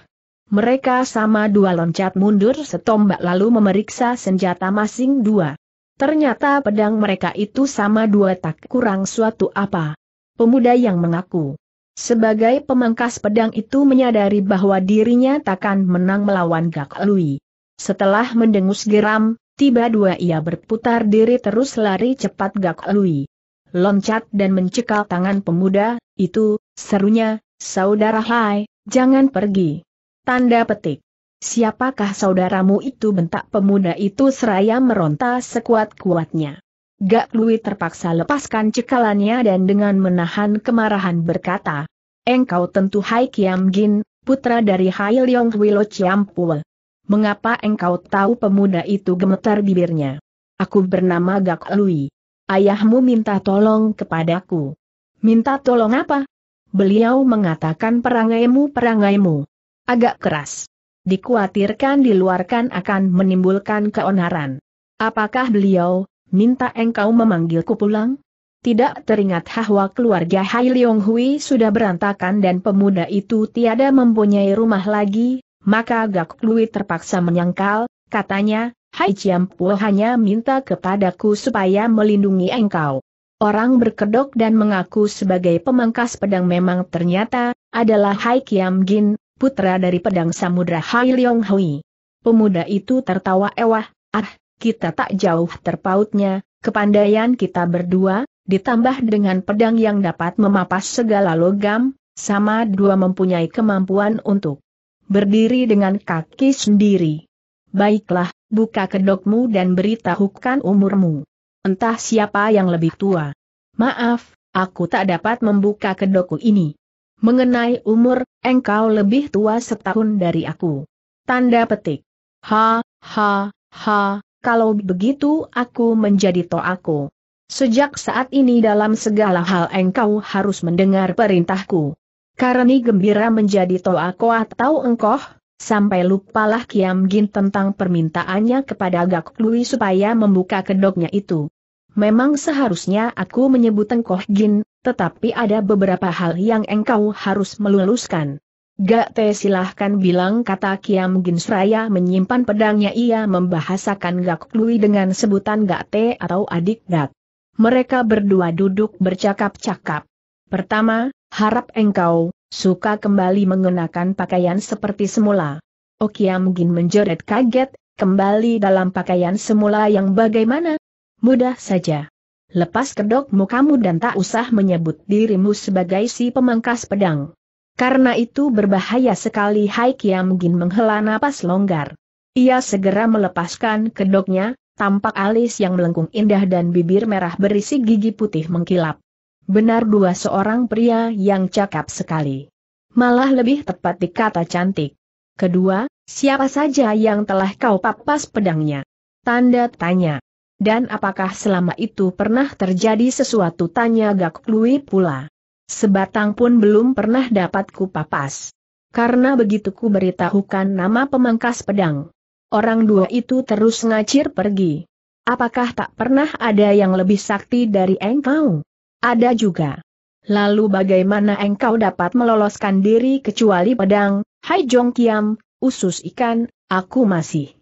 Mereka sama dua loncat mundur setombak lalu memeriksa senjata masing dua. Ternyata pedang mereka itu sama dua tak kurang suatu apa. Pemuda yang mengaku sebagai pemangkas pedang itu menyadari bahwa dirinya takkan menang melawan Gak Lui. Setelah mendengus geram, tiba dua ia berputar diri terus lari cepat Gak Lui loncat dan mencekal tangan pemuda, itu, serunya, saudara Hai, jangan pergi. Tanda petik. Siapakah saudaramu itu bentak pemuda itu seraya meronta sekuat-kuatnya. Gak Lui terpaksa lepaskan cekalannya dan dengan menahan kemarahan berkata, Engkau tentu Hai Kiam Gin, putra dari Hai Leong Wilo Chiampul. Mengapa engkau tahu pemuda itu gemetar bibirnya? Aku bernama Gak Lui. Ayahmu minta tolong kepadaku. Minta tolong apa? Beliau mengatakan perangaimu perangaimu. Agak keras. Dikuatirkan diluarkan akan menimbulkan keonaran. Apakah beliau, minta engkau memanggilku pulang? Tidak teringat bahwa keluarga Hai Leong Hui sudah berantakan dan pemuda itu tiada mempunyai rumah lagi, maka Gak Lui terpaksa menyangkal, katanya, Hai Ciampu hanya minta kepadaku supaya melindungi engkau. Orang berkedok dan mengaku sebagai pemangkas pedang memang ternyata adalah Hai Kiam Gin, putra dari pedang samudra Hai Leong Hui. Pemuda itu tertawa ewah, ah, kita tak jauh terpautnya, kepandaian kita berdua, ditambah dengan pedang yang dapat memapas segala logam, sama dua mempunyai kemampuan untuk berdiri dengan kaki sendiri. Baiklah, buka kedokmu dan beritahukan umurmu. Entah siapa yang lebih tua. Maaf, aku tak dapat membuka kedokku ini. Mengenai umur, engkau lebih tua setahun dari aku. Tanda petik. Ha, ha, ha, kalau begitu aku menjadi toaku. Sejak saat ini dalam segala hal engkau harus mendengar perintahku. Karena gembira menjadi toako atau engkau, Sampai lupalah Kiam Gin tentang permintaannya kepada Gak Lui supaya membuka kedoknya itu. Memang seharusnya aku menyebut Tengkoh Gin, tetapi ada beberapa hal yang engkau harus meluluskan. Gak Te silahkan bilang kata Kiam Gin Seraya menyimpan pedangnya ia membahasakan Gak Lui dengan sebutan Gak Te atau adik Gak. Mereka berdua duduk bercakap-cakap. Pertama, harap engkau, Suka kembali mengenakan pakaian seperti semula. Okia mungkin menjerit kaget, kembali dalam pakaian semula yang bagaimana? Mudah saja. Lepas kedokmu kamu dan tak usah menyebut dirimu sebagai si pemangkas pedang. Karena itu berbahaya sekali Hai Kia mungkin menghela napas longgar. Ia segera melepaskan kedoknya, tampak alis yang melengkung indah dan bibir merah berisi gigi putih mengkilap. Benar dua seorang pria yang cakap sekali. Malah lebih tepat dikata cantik. Kedua, siapa saja yang telah kau papas pedangnya? Tanda tanya. Dan apakah selama itu pernah terjadi sesuatu tanya Gak Lui pula? Sebatang pun belum pernah dapat kupapas. Karena begitu ku beritahukan nama pemangkas pedang. Orang dua itu terus ngacir pergi. Apakah tak pernah ada yang lebih sakti dari engkau? Ada juga. Lalu bagaimana engkau dapat meloloskan diri kecuali pedang, hai Jong Kiam, usus ikan, aku masih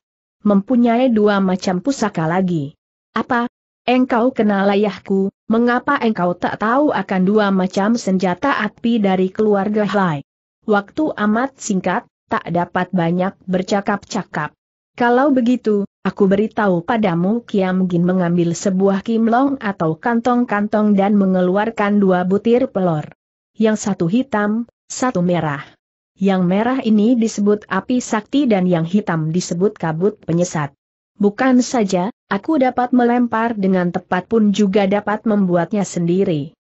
mempunyai dua macam pusaka lagi. Apa? Engkau kenal ayahku, mengapa engkau tak tahu akan dua macam senjata api dari keluarga Hai? Waktu amat singkat, tak dapat banyak bercakap-cakap. Kalau begitu, aku beritahu padamu mungkin mengambil sebuah kimlong atau kantong-kantong dan mengeluarkan dua butir pelor. Yang satu hitam, satu merah. Yang merah ini disebut api sakti dan yang hitam disebut kabut penyesat. Bukan saja, aku dapat melempar dengan tepat pun juga dapat membuatnya sendiri.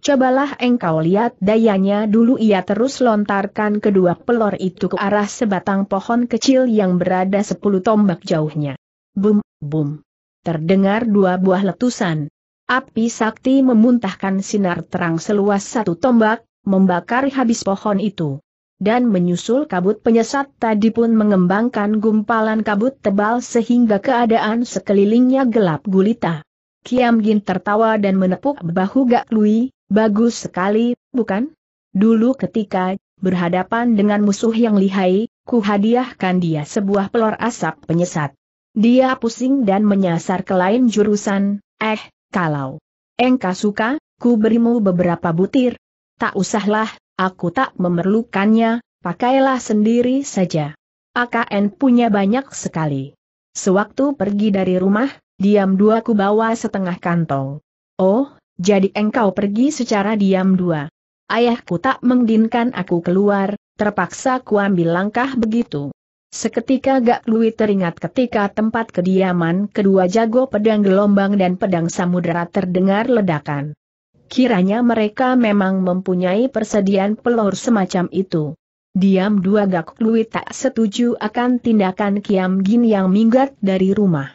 Cobalah engkau lihat dayanya dulu ia terus lontarkan kedua pelor itu ke arah sebatang pohon kecil yang berada sepuluh tombak jauhnya. Bum, bum. Terdengar dua buah letusan. Api sakti memuntahkan sinar terang seluas satu tombak, membakar habis pohon itu. Dan menyusul kabut penyesat tadi pun mengembangkan gumpalan kabut tebal sehingga keadaan sekelilingnya gelap gulita. Kiam Gin tertawa dan menepuk bahu Gak Lui, Bagus sekali, bukan? Dulu ketika berhadapan dengan musuh yang lihai, ku hadiahkan dia sebuah pelor asap penyesat. Dia pusing dan menyasar ke lain jurusan, eh, kalau engkau suka, ku berimu beberapa butir. Tak usahlah, aku tak memerlukannya, pakailah sendiri saja. AKN punya banyak sekali. Sewaktu pergi dari rumah, diam dua ku bawa setengah kantong. Oh, jadi engkau pergi secara diam dua. Ayahku tak mengdinkan aku keluar, terpaksa kuambil langkah begitu. Seketika Gak Lui teringat ketika tempat kediaman kedua jago pedang gelombang dan pedang samudera terdengar ledakan. Kiranya mereka memang mempunyai persediaan pelor semacam itu. Diam dua Gak Lui tak setuju akan tindakan Kiam Gin yang minggat dari rumah.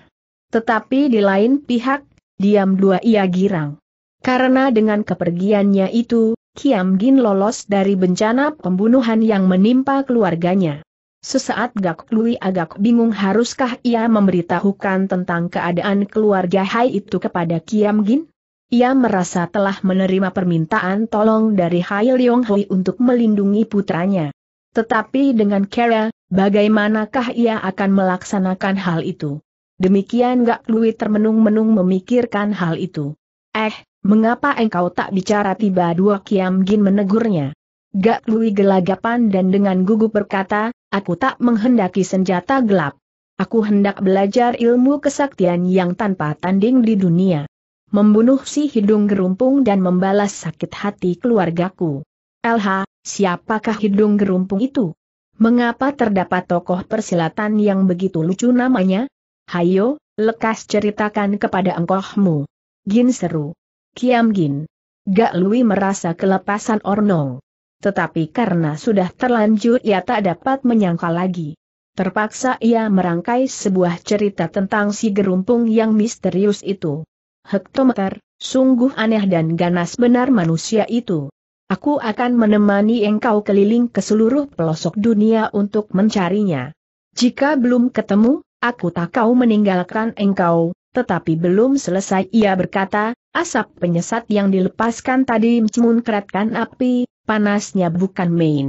Tetapi di lain pihak, diam dua ia girang. Karena dengan kepergiannya itu, Kiam Gin lolos dari bencana pembunuhan yang menimpa keluarganya. Sesaat Gak Lui agak bingung haruskah ia memberitahukan tentang keadaan keluarga Hai itu kepada Kiam Gin? Ia merasa telah menerima permintaan tolong dari Hai Leong Hui untuk melindungi putranya. Tetapi dengan kera, bagaimanakah ia akan melaksanakan hal itu? Demikian Gak Lui termenung-menung memikirkan hal itu. Eh, Mengapa engkau tak bicara tiba dua Kiam Gin menegurnya? Gak Lui gelagapan dan dengan gugup berkata, aku tak menghendaki senjata gelap. Aku hendak belajar ilmu kesaktian yang tanpa tanding di dunia. Membunuh si hidung gerumpung dan membalas sakit hati keluargaku. LH, siapakah hidung gerumpung itu? Mengapa terdapat tokoh persilatan yang begitu lucu namanya? Hayo, lekas ceritakan kepada engkohmu. Gin seru. Kiam Gin. Gak Lui merasa kelepasan Ornong. Tetapi karena sudah terlanjur ia tak dapat menyangka lagi. Terpaksa ia merangkai sebuah cerita tentang si gerumpung yang misterius itu. Hektometer, sungguh aneh dan ganas benar manusia itu. Aku akan menemani engkau keliling ke seluruh pelosok dunia untuk mencarinya. Jika belum ketemu, aku tak kau meninggalkan engkau, tetapi belum selesai ia berkata, asap penyesat yang dilepaskan tadi mencungkratkan api, panasnya bukan main.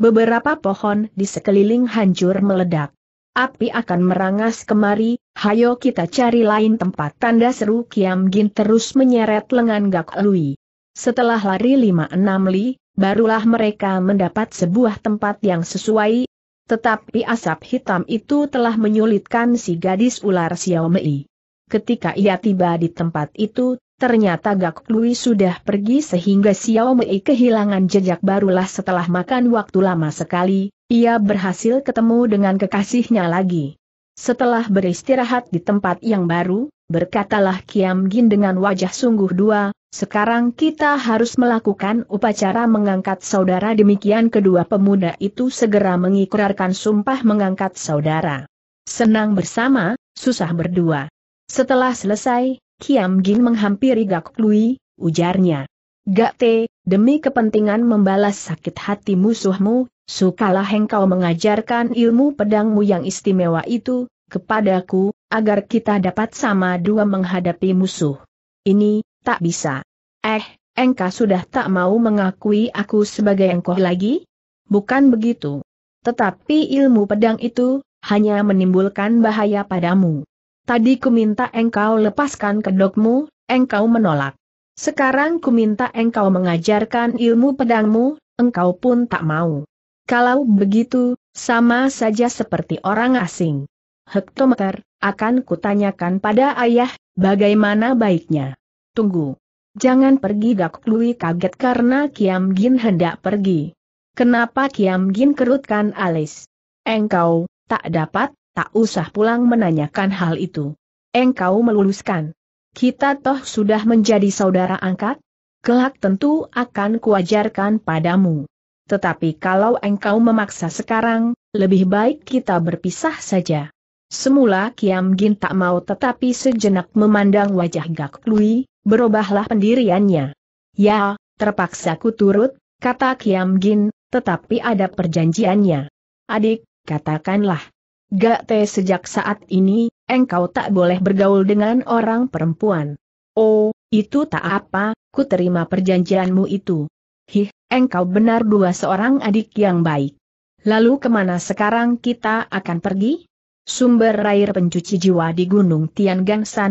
Beberapa pohon di sekeliling hancur meledak. Api akan merangas kemari, hayo kita cari lain tempat tanda seru Kiam Gin terus menyeret lengan Gak Lui. Setelah lari lima enam li, barulah mereka mendapat sebuah tempat yang sesuai, tetapi asap hitam itu telah menyulitkan si gadis ular Xiaomei. Ketika ia tiba di tempat itu, ternyata Gak Lui sudah pergi sehingga Xiao Mei kehilangan jejak barulah setelah makan waktu lama sekali, ia berhasil ketemu dengan kekasihnya lagi. Setelah beristirahat di tempat yang baru, berkatalah Kiam Gin dengan wajah sungguh dua, sekarang kita harus melakukan upacara mengangkat saudara demikian kedua pemuda itu segera mengikrarkan sumpah mengangkat saudara. Senang bersama, susah berdua. Setelah selesai, Kiam Gin menghampiri Gak Lui, ujarnya. Gak Te, demi kepentingan membalas sakit hati musuhmu, sukalah engkau mengajarkan ilmu pedangmu yang istimewa itu, kepadaku, agar kita dapat sama dua menghadapi musuh. Ini, tak bisa. Eh, engkau sudah tak mau mengakui aku sebagai engkau lagi? Bukan begitu. Tetapi ilmu pedang itu, hanya menimbulkan bahaya padamu. Tadi ku minta engkau lepaskan kedokmu, engkau menolak. Sekarang ku minta engkau mengajarkan ilmu pedangmu, engkau pun tak mau. Kalau begitu, sama saja seperti orang asing. Hektometer, akan kutanyakan pada ayah, bagaimana baiknya. Tunggu. Jangan pergi Gak Lui kaget karena Kiam Gin hendak pergi. Kenapa Kiam Gin kerutkan alis? Engkau, tak dapat, tak usah pulang menanyakan hal itu. Engkau meluluskan. Kita toh sudah menjadi saudara angkat? Kelak tentu akan kuajarkan padamu. Tetapi kalau engkau memaksa sekarang, lebih baik kita berpisah saja. Semula Kiam Gin tak mau tetapi sejenak memandang wajah Gak Lui, berubahlah pendiriannya. Ya, terpaksa ku turut, kata Kiam Gin, tetapi ada perjanjiannya. Adik, katakanlah, Gak teh sejak saat ini, engkau tak boleh bergaul dengan orang perempuan. Oh, itu tak apa, ku terima perjanjianmu itu. Hih, engkau benar dua seorang adik yang baik. Lalu kemana sekarang kita akan pergi? Sumber air pencuci jiwa di Gunung Tian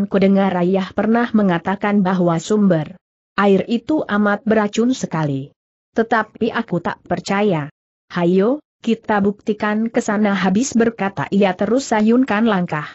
ku dengar ayah pernah mengatakan bahwa sumber air itu amat beracun sekali. Tetapi aku tak percaya. Hayo, kita buktikan ke sana habis berkata ia terus sayunkan langkah.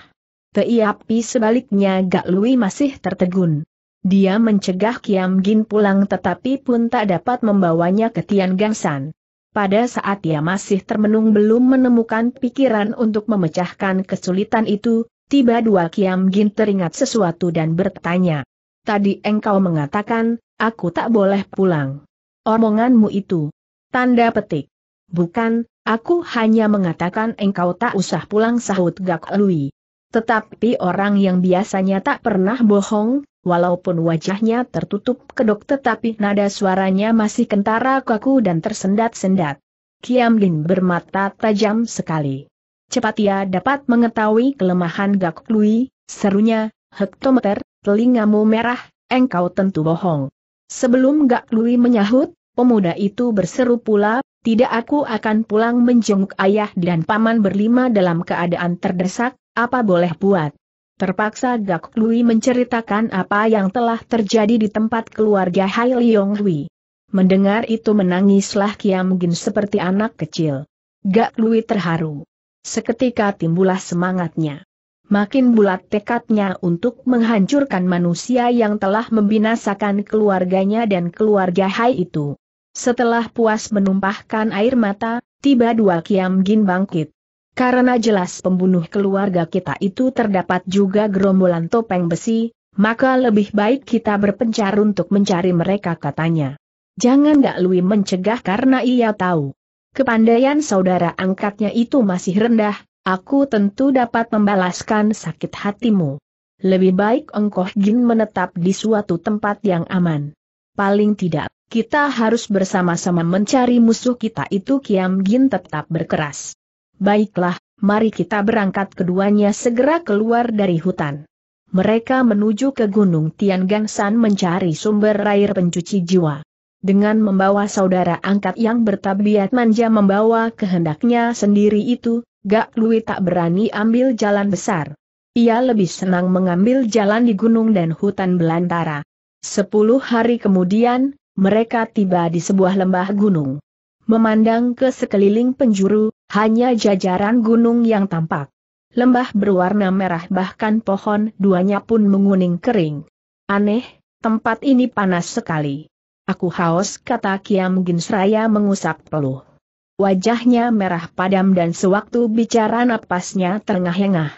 Teiapi sebaliknya Gak Lui masih tertegun. Dia mencegah Kiam Gin pulang tetapi pun tak dapat membawanya ke Tian Gangsan. Pada saat ia masih termenung belum menemukan pikiran untuk memecahkan kesulitan itu, tiba dua Kiam Gin teringat sesuatu dan bertanya. Tadi engkau mengatakan, aku tak boleh pulang. Omonganmu itu. Tanda petik. Bukan, Aku hanya mengatakan engkau tak usah pulang sahut Gak Lui. Tetapi orang yang biasanya tak pernah bohong, walaupun wajahnya tertutup kedok tetapi nada suaranya masih kentara kaku dan tersendat-sendat. Kiam Lin bermata tajam sekali. Cepat ia dapat mengetahui kelemahan Gak Lui, serunya, hektometer, telingamu merah, engkau tentu bohong. Sebelum Gak Lui menyahut, pemuda itu berseru pula, tidak aku akan pulang menjenguk ayah dan paman berlima dalam keadaan terdesak, apa boleh buat. Terpaksa Gak Lui menceritakan apa yang telah terjadi di tempat keluarga Hai Leong Lui. Mendengar itu menangislah Kiam Gin seperti anak kecil. Gak Lui terharu. Seketika timbullah semangatnya. Makin bulat tekadnya untuk menghancurkan manusia yang telah membinasakan keluarganya dan keluarga Hai itu. Setelah puas menumpahkan air mata, tiba dua Kiam Gin bangkit. Karena jelas pembunuh keluarga kita itu terdapat juga gerombolan topeng besi, maka lebih baik kita berpencar untuk mencari mereka katanya. Jangan Gak Lui mencegah karena ia tahu. Kepandaian saudara angkatnya itu masih rendah, aku tentu dapat membalaskan sakit hatimu. Lebih baik engkau Gin menetap di suatu tempat yang aman. Paling tidak, kita harus bersama-sama mencari musuh kita itu Kiam Gin tetap berkeras. Baiklah, mari kita berangkat keduanya segera keluar dari hutan. Mereka menuju ke Gunung Tian San mencari sumber air pencuci jiwa. Dengan membawa saudara angkat yang bertabiat manja membawa kehendaknya sendiri itu, Gak Lui tak berani ambil jalan besar. Ia lebih senang mengambil jalan di gunung dan hutan belantara. Sepuluh hari kemudian, mereka tiba di sebuah lembah gunung. Memandang ke sekeliling penjuru, hanya jajaran gunung yang tampak. Lembah berwarna merah bahkan pohon duanya pun menguning kering. Aneh, tempat ini panas sekali. Aku haus kata Kiam Ginsraya mengusap peluh. Wajahnya merah padam dan sewaktu bicara napasnya terengah-engah.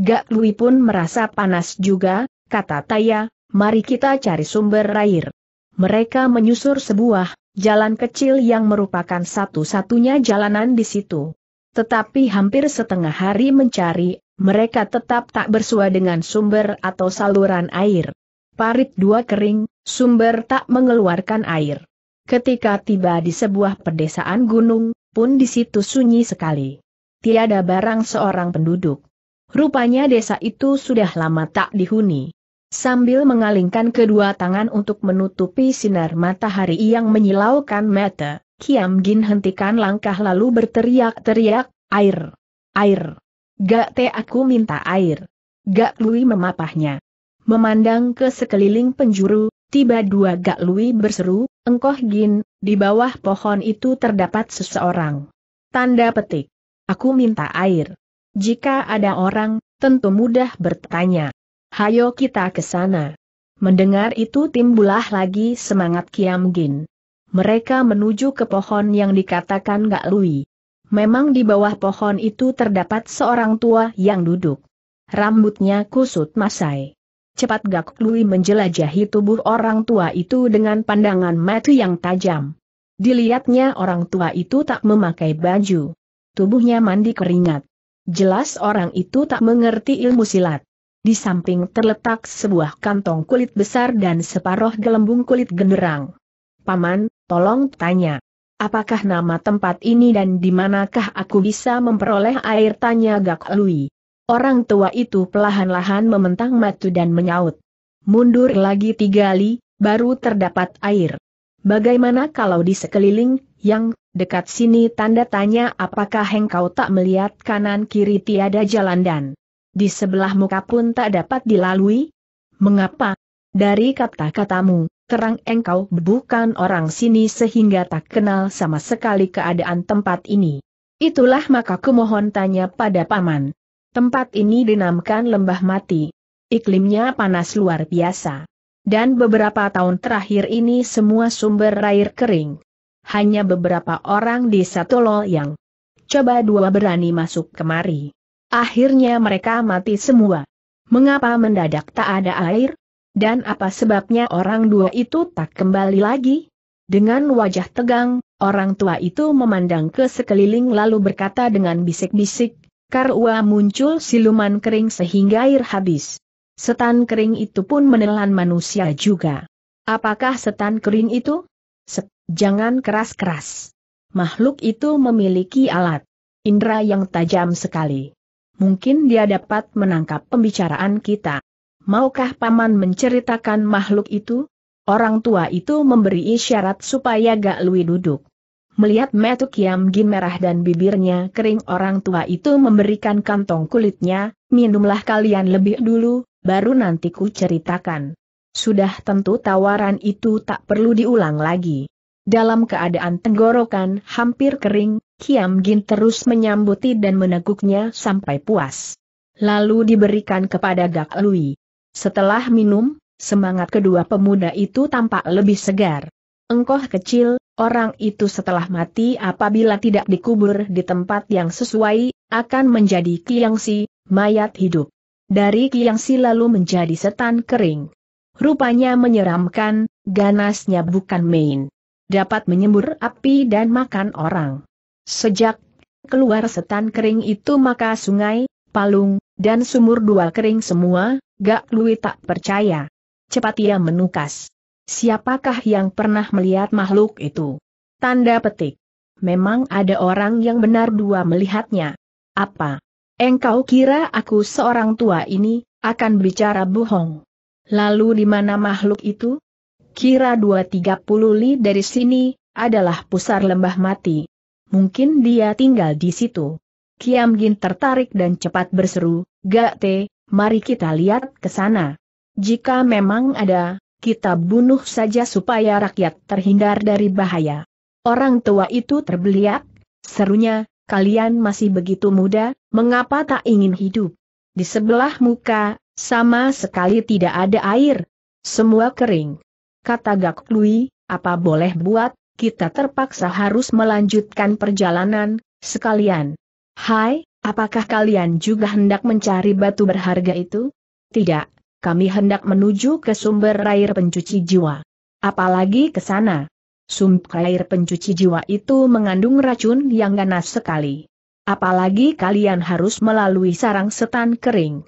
Gak Lui pun merasa panas juga, kata Taya, mari kita cari sumber air mereka menyusur sebuah jalan kecil yang merupakan satu-satunya jalanan di situ. Tetapi hampir setengah hari mencari, mereka tetap tak bersua dengan sumber atau saluran air. Parit dua kering, sumber tak mengeluarkan air. Ketika tiba di sebuah pedesaan gunung, pun di situ sunyi sekali. Tiada barang seorang penduduk. Rupanya desa itu sudah lama tak dihuni sambil mengalingkan kedua tangan untuk menutupi sinar matahari yang menyilaukan mata. Kiam Gin hentikan langkah lalu berteriak-teriak, air, air. Gak te aku minta air. Gak Lui memapahnya. Memandang ke sekeliling penjuru, tiba dua Gak Lui berseru, engkoh Gin, di bawah pohon itu terdapat seseorang. Tanda petik. Aku minta air. Jika ada orang, tentu mudah bertanya. Hayo kita ke sana. Mendengar itu timbulah lagi semangat Kiam Gin. Mereka menuju ke pohon yang dikatakan Gak Lui. Memang di bawah pohon itu terdapat seorang tua yang duduk. Rambutnya kusut masai. Cepat Gak Lui menjelajahi tubuh orang tua itu dengan pandangan mata yang tajam. Dilihatnya orang tua itu tak memakai baju. Tubuhnya mandi keringat. Jelas orang itu tak mengerti ilmu silat. Di samping terletak sebuah kantong kulit besar dan separoh gelembung kulit genderang. Paman, tolong tanya. Apakah nama tempat ini dan di manakah aku bisa memperoleh air tanya Gak Lui. Orang tua itu pelahan-lahan mementang matu dan menyaut. Mundur lagi tiga li, baru terdapat air. Bagaimana kalau di sekeliling, yang dekat sini tanda tanya apakah engkau tak melihat kanan kiri tiada jalan dan di sebelah muka pun tak dapat dilalui? Mengapa? Dari kata-katamu, terang engkau bukan orang sini sehingga tak kenal sama sekali keadaan tempat ini. Itulah maka kumohon tanya pada paman. Tempat ini dinamakan lembah mati. Iklimnya panas luar biasa. Dan beberapa tahun terakhir ini semua sumber air kering. Hanya beberapa orang di Satolo yang coba dua berani masuk kemari. Akhirnya mereka mati semua. Mengapa mendadak tak ada air? Dan apa sebabnya orang dua itu tak kembali lagi? Dengan wajah tegang, orang tua itu memandang ke sekeliling lalu berkata dengan bisik-bisik, Karua muncul siluman kering sehingga air habis. Setan kering itu pun menelan manusia juga. Apakah setan kering itu? jangan keras-keras. Makhluk itu memiliki alat. Indra yang tajam sekali mungkin dia dapat menangkap pembicaraan kita. Maukah Paman menceritakan makhluk itu? Orang tua itu memberi isyarat supaya Gak Lui duduk. Melihat metu Kiam Gin merah dan bibirnya kering orang tua itu memberikan kantong kulitnya, minumlah kalian lebih dulu, baru nanti ku ceritakan. Sudah tentu tawaran itu tak perlu diulang lagi. Dalam keadaan tenggorokan hampir kering, Kiam Gin terus menyambuti dan meneguknya sampai puas. Lalu diberikan kepada Gak Lui. Setelah minum, semangat kedua pemuda itu tampak lebih segar. Engkoh kecil, orang itu setelah mati apabila tidak dikubur di tempat yang sesuai, akan menjadi kiangsi, mayat hidup. Dari kiangsi lalu menjadi setan kering. Rupanya menyeramkan, ganasnya bukan main. Dapat menyembur api dan makan orang. Sejak keluar setan kering itu maka sungai, palung, dan sumur dua kering semua, Gak Lui tak percaya. Cepat ia menukas. Siapakah yang pernah melihat makhluk itu? Tanda petik. Memang ada orang yang benar dua melihatnya. Apa? Engkau kira aku seorang tua ini, akan bicara bohong. Lalu di mana makhluk itu? Kira dua tiga puluh li dari sini, adalah pusar lembah mati. Mungkin dia tinggal di situ. Kiam Gin tertarik dan cepat berseru, "Gak teh, mari kita lihat ke sana. Jika memang ada, kita bunuh saja supaya rakyat terhindar dari bahaya. Orang tua itu terbeliak, serunya, kalian masih begitu muda, mengapa tak ingin hidup? Di sebelah muka, sama sekali tidak ada air. Semua kering. Kata Gak Lui, apa boleh buat, kita terpaksa harus melanjutkan perjalanan, sekalian. Hai, apakah kalian juga hendak mencari batu berharga itu? Tidak, kami hendak menuju ke sumber air pencuci jiwa. Apalagi ke sana. Sumber air pencuci jiwa itu mengandung racun yang ganas sekali. Apalagi kalian harus melalui sarang setan kering.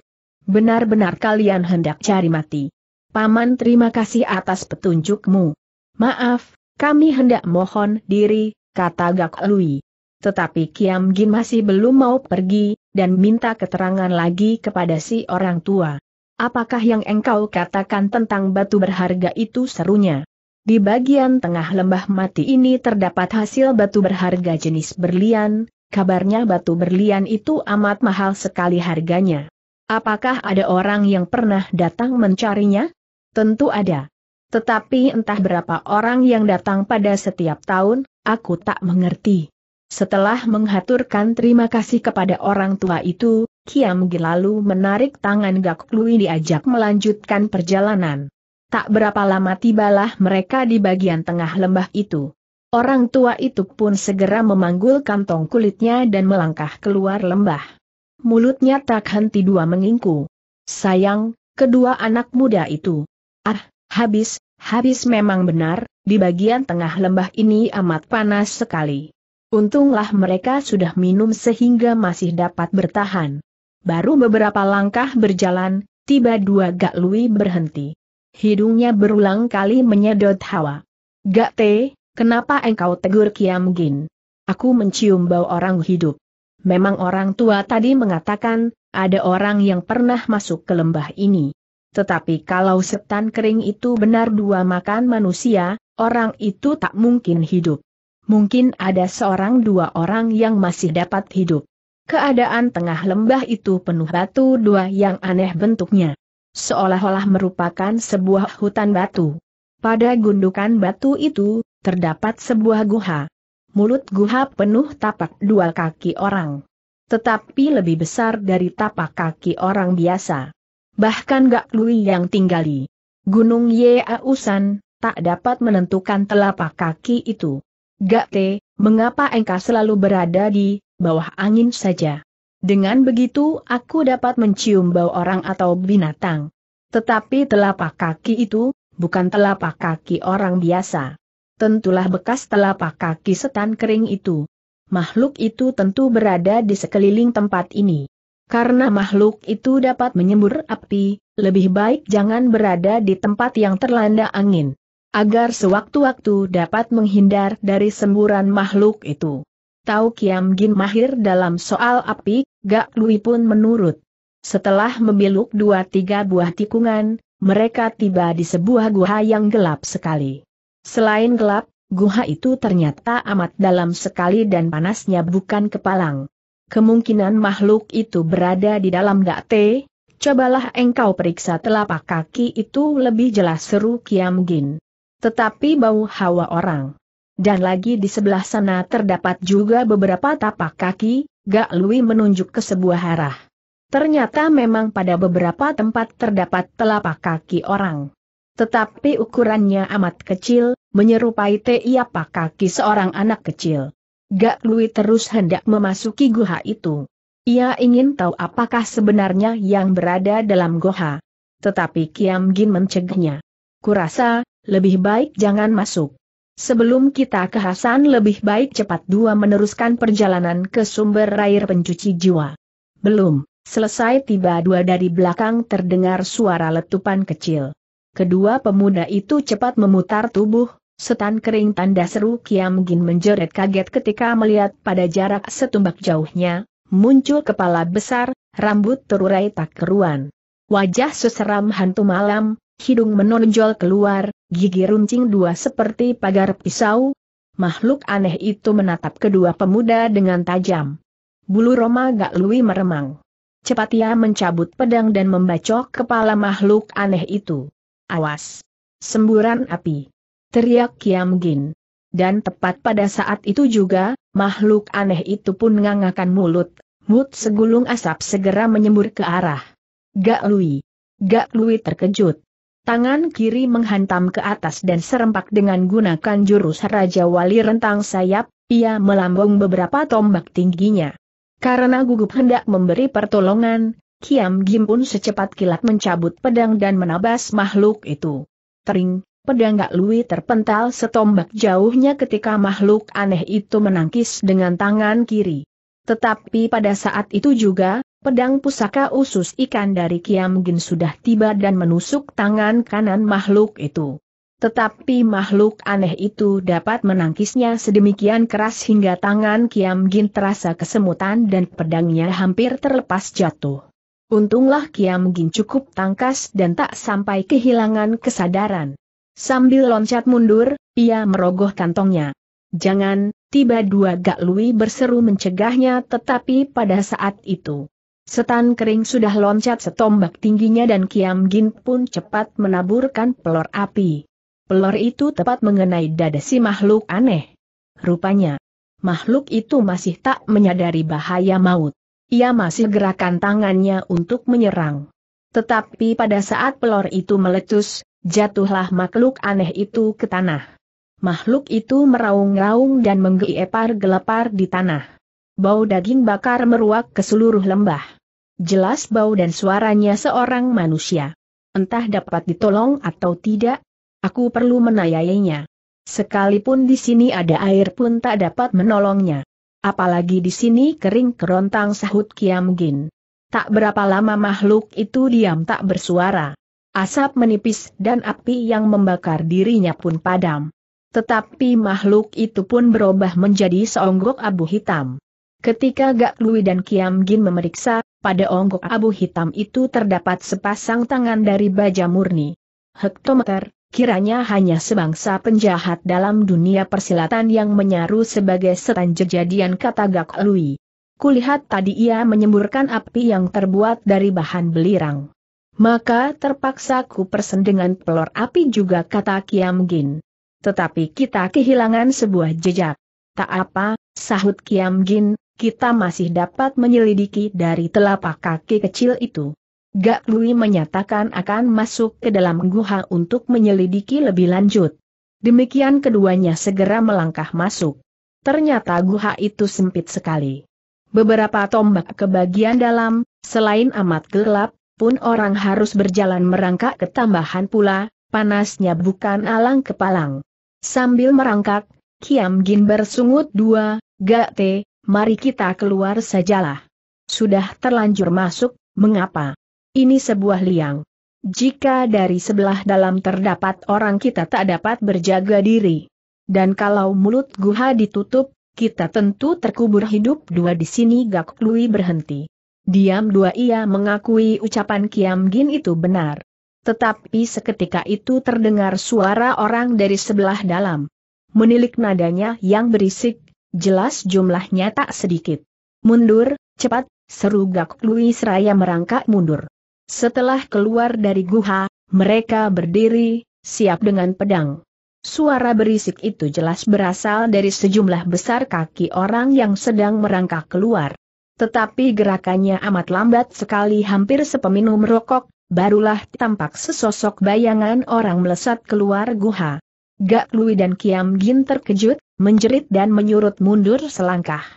Benar-benar kalian hendak cari mati. Paman terima kasih atas petunjukmu. Maaf, kami hendak mohon diri, kata Gak Lui. Tetapi Kiam Gin masih belum mau pergi, dan minta keterangan lagi kepada si orang tua. Apakah yang engkau katakan tentang batu berharga itu serunya? Di bagian tengah lembah mati ini terdapat hasil batu berharga jenis berlian, kabarnya batu berlian itu amat mahal sekali harganya. Apakah ada orang yang pernah datang mencarinya? Tentu ada. Tetapi entah berapa orang yang datang pada setiap tahun, aku tak mengerti. Setelah menghaturkan terima kasih kepada orang tua itu, Kiam lalu menarik tangan Gak Lui diajak melanjutkan perjalanan. Tak berapa lama tibalah mereka di bagian tengah lembah itu. Orang tua itu pun segera memanggul kantong kulitnya dan melangkah keluar lembah. Mulutnya tak henti dua mengingku. Sayang, kedua anak muda itu. Ah, habis, Habis memang benar, di bagian tengah lembah ini amat panas sekali. Untunglah mereka sudah minum sehingga masih dapat bertahan. Baru beberapa langkah berjalan, tiba dua Gak Lui berhenti. Hidungnya berulang kali menyedot hawa. Gak Te, kenapa engkau tegur Kiam Gin? Aku mencium bau orang hidup. Memang orang tua tadi mengatakan, ada orang yang pernah masuk ke lembah ini. Tetapi kalau setan kering itu benar dua makan manusia, orang itu tak mungkin hidup. Mungkin ada seorang dua orang yang masih dapat hidup. Keadaan tengah lembah itu penuh batu dua yang aneh bentuknya. Seolah-olah merupakan sebuah hutan batu. Pada gundukan batu itu, terdapat sebuah guha. Mulut guha penuh tapak dua kaki orang. Tetapi lebih besar dari tapak kaki orang biasa bahkan Gak Lui yang tinggali. Gunung Yeausan, tak dapat menentukan telapak kaki itu. Gak Te, mengapa engkau selalu berada di bawah angin saja? Dengan begitu aku dapat mencium bau orang atau binatang. Tetapi telapak kaki itu, bukan telapak kaki orang biasa. Tentulah bekas telapak kaki setan kering itu. Makhluk itu tentu berada di sekeliling tempat ini. Karena makhluk itu dapat menyembur api, lebih baik jangan berada di tempat yang terlanda angin. Agar sewaktu-waktu dapat menghindar dari semburan makhluk itu. Tahu Kiam Gin mahir dalam soal api, Gak Lui pun menurut. Setelah membiluk dua tiga buah tikungan, mereka tiba di sebuah guha yang gelap sekali. Selain gelap, guha itu ternyata amat dalam sekali dan panasnya bukan kepalang kemungkinan makhluk itu berada di dalam dakte, cobalah engkau periksa telapak kaki itu lebih jelas seru Kiam Gin. Tetapi bau hawa orang. Dan lagi di sebelah sana terdapat juga beberapa tapak kaki, Gak Lui menunjuk ke sebuah arah. Ternyata memang pada beberapa tempat terdapat telapak kaki orang. Tetapi ukurannya amat kecil, menyerupai tiapak kaki seorang anak kecil. Gak Lui terus hendak memasuki guha itu. Ia ingin tahu apakah sebenarnya yang berada dalam goha. Tetapi Kiam Gin mencegahnya. Kurasa, lebih baik jangan masuk. Sebelum kita ke Hasan lebih baik cepat dua meneruskan perjalanan ke sumber air pencuci jiwa. Belum, selesai tiba dua dari belakang terdengar suara letupan kecil. Kedua pemuda itu cepat memutar tubuh, Setan kering tanda seru Kiam Gin menjeret kaget ketika melihat pada jarak setumbak jauhnya, muncul kepala besar, rambut terurai tak keruan. Wajah seseram hantu malam, hidung menonjol keluar, gigi runcing dua seperti pagar pisau. Makhluk aneh itu menatap kedua pemuda dengan tajam. Bulu Roma gak lui meremang. Cepat ia mencabut pedang dan membacok kepala makhluk aneh itu. Awas! Semburan api teriak Kiam Gin. Dan tepat pada saat itu juga, makhluk aneh itu pun ngangakan mulut, mut segulung asap segera menyembur ke arah. Gak Lui. Gak Lui terkejut. Tangan kiri menghantam ke atas dan serempak dengan gunakan jurus Raja Wali rentang sayap, ia melambung beberapa tombak tingginya. Karena gugup hendak memberi pertolongan, Kiam Gim pun secepat kilat mencabut pedang dan menabas makhluk itu. Tering, Pedang Gak Lui terpental setombak jauhnya ketika makhluk aneh itu menangkis dengan tangan kiri. Tetapi pada saat itu juga, pedang pusaka usus ikan dari Kiam Gin sudah tiba dan menusuk tangan kanan makhluk itu. Tetapi makhluk aneh itu dapat menangkisnya sedemikian keras hingga tangan Kiam Gin terasa kesemutan dan pedangnya hampir terlepas jatuh. Untunglah Kiam Gin cukup tangkas dan tak sampai kehilangan kesadaran. Sambil loncat mundur, ia merogoh kantongnya. Jangan, tiba dua Gak Lui berseru mencegahnya tetapi pada saat itu. Setan kering sudah loncat setombak tingginya dan Kiam Gin pun cepat menaburkan pelor api. Pelor itu tepat mengenai dada si makhluk aneh. Rupanya, makhluk itu masih tak menyadari bahaya maut. Ia masih gerakan tangannya untuk menyerang. Tetapi pada saat pelor itu meletus, Jatuhlah makhluk aneh itu ke tanah. Makhluk itu meraung-raung dan menggeepar gelepar di tanah. Bau daging bakar meruak ke seluruh lembah. Jelas bau dan suaranya seorang manusia. Entah dapat ditolong atau tidak, aku perlu menayainya. Sekalipun di sini ada air pun tak dapat menolongnya. Apalagi di sini kering kerontang sahut Gin. Tak berapa lama makhluk itu diam tak bersuara. Asap menipis dan api yang membakar dirinya pun padam. Tetapi makhluk itu pun berubah menjadi seonggok abu hitam. Ketika Gak Lui dan Kiam Gin memeriksa, pada onggok abu hitam itu terdapat sepasang tangan dari baja murni. Hektometer, kiranya hanya sebangsa penjahat dalam dunia persilatan yang menyaru sebagai setan jejadian kata Gak Lui. Kulihat tadi ia menyemburkan api yang terbuat dari bahan belirang maka terpaksa ku persen dengan pelor api juga kata Kiam Gin. Tetapi kita kehilangan sebuah jejak. Tak apa, sahut Kiam Gin, kita masih dapat menyelidiki dari telapak kaki kecil itu. Gak Lui menyatakan akan masuk ke dalam guha untuk menyelidiki lebih lanjut. Demikian keduanya segera melangkah masuk. Ternyata guha itu sempit sekali. Beberapa tombak ke bagian dalam, selain amat gelap, pun orang harus berjalan merangkak ke tambahan pula, panasnya bukan alang kepalang. Sambil merangkak, Kiam Gin bersungut dua, gak te, mari kita keluar sajalah. Sudah terlanjur masuk, mengapa? Ini sebuah liang. Jika dari sebelah dalam terdapat orang kita tak dapat berjaga diri. Dan kalau mulut guha ditutup, kita tentu terkubur hidup dua di sini Gak Lui berhenti. Diam dua ia mengakui ucapan Kiam Gin itu benar. Tetapi seketika itu terdengar suara orang dari sebelah dalam. Menilik nadanya yang berisik, jelas jumlahnya tak sedikit. Mundur, cepat, seru Gak Lui seraya merangkak mundur. Setelah keluar dari guha, mereka berdiri, siap dengan pedang. Suara berisik itu jelas berasal dari sejumlah besar kaki orang yang sedang merangkak keluar. Tetapi gerakannya amat lambat sekali hampir sepeminum rokok, barulah tampak sesosok bayangan orang melesat keluar guha. Gak Lui dan Kiam Gin terkejut, menjerit dan menyurut mundur selangkah.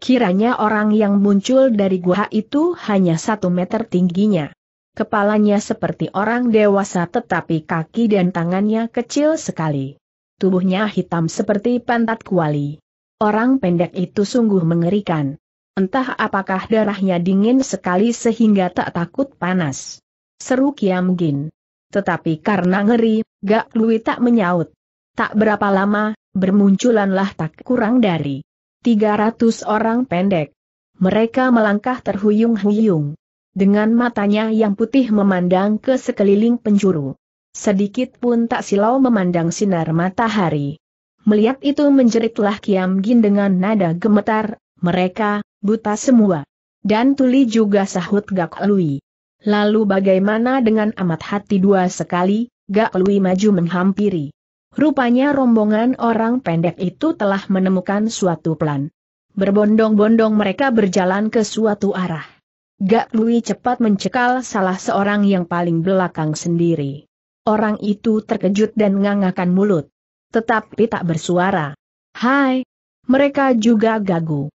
Kiranya orang yang muncul dari guha itu hanya satu meter tingginya. Kepalanya seperti orang dewasa tetapi kaki dan tangannya kecil sekali. Tubuhnya hitam seperti pantat kuali. Orang pendek itu sungguh mengerikan. Entah apakah darahnya dingin sekali sehingga tak takut panas. Seru Kiam Gin. Tetapi karena ngeri, Gak Lui tak menyaut. Tak berapa lama, bermunculanlah tak kurang dari 300 orang pendek. Mereka melangkah terhuyung-huyung. Dengan matanya yang putih memandang ke sekeliling penjuru. Sedikit pun tak silau memandang sinar matahari. Melihat itu menjeritlah Kiam Gin dengan nada gemetar, mereka, buta semua. Dan tuli juga sahut Gak Lui. Lalu bagaimana dengan amat hati dua sekali, Gak Lui maju menghampiri. Rupanya rombongan orang pendek itu telah menemukan suatu plan. Berbondong-bondong mereka berjalan ke suatu arah. Gak Lui cepat mencekal salah seorang yang paling belakang sendiri. Orang itu terkejut dan ngangakan mulut. Tetapi tak bersuara. Hai! Mereka juga gagu.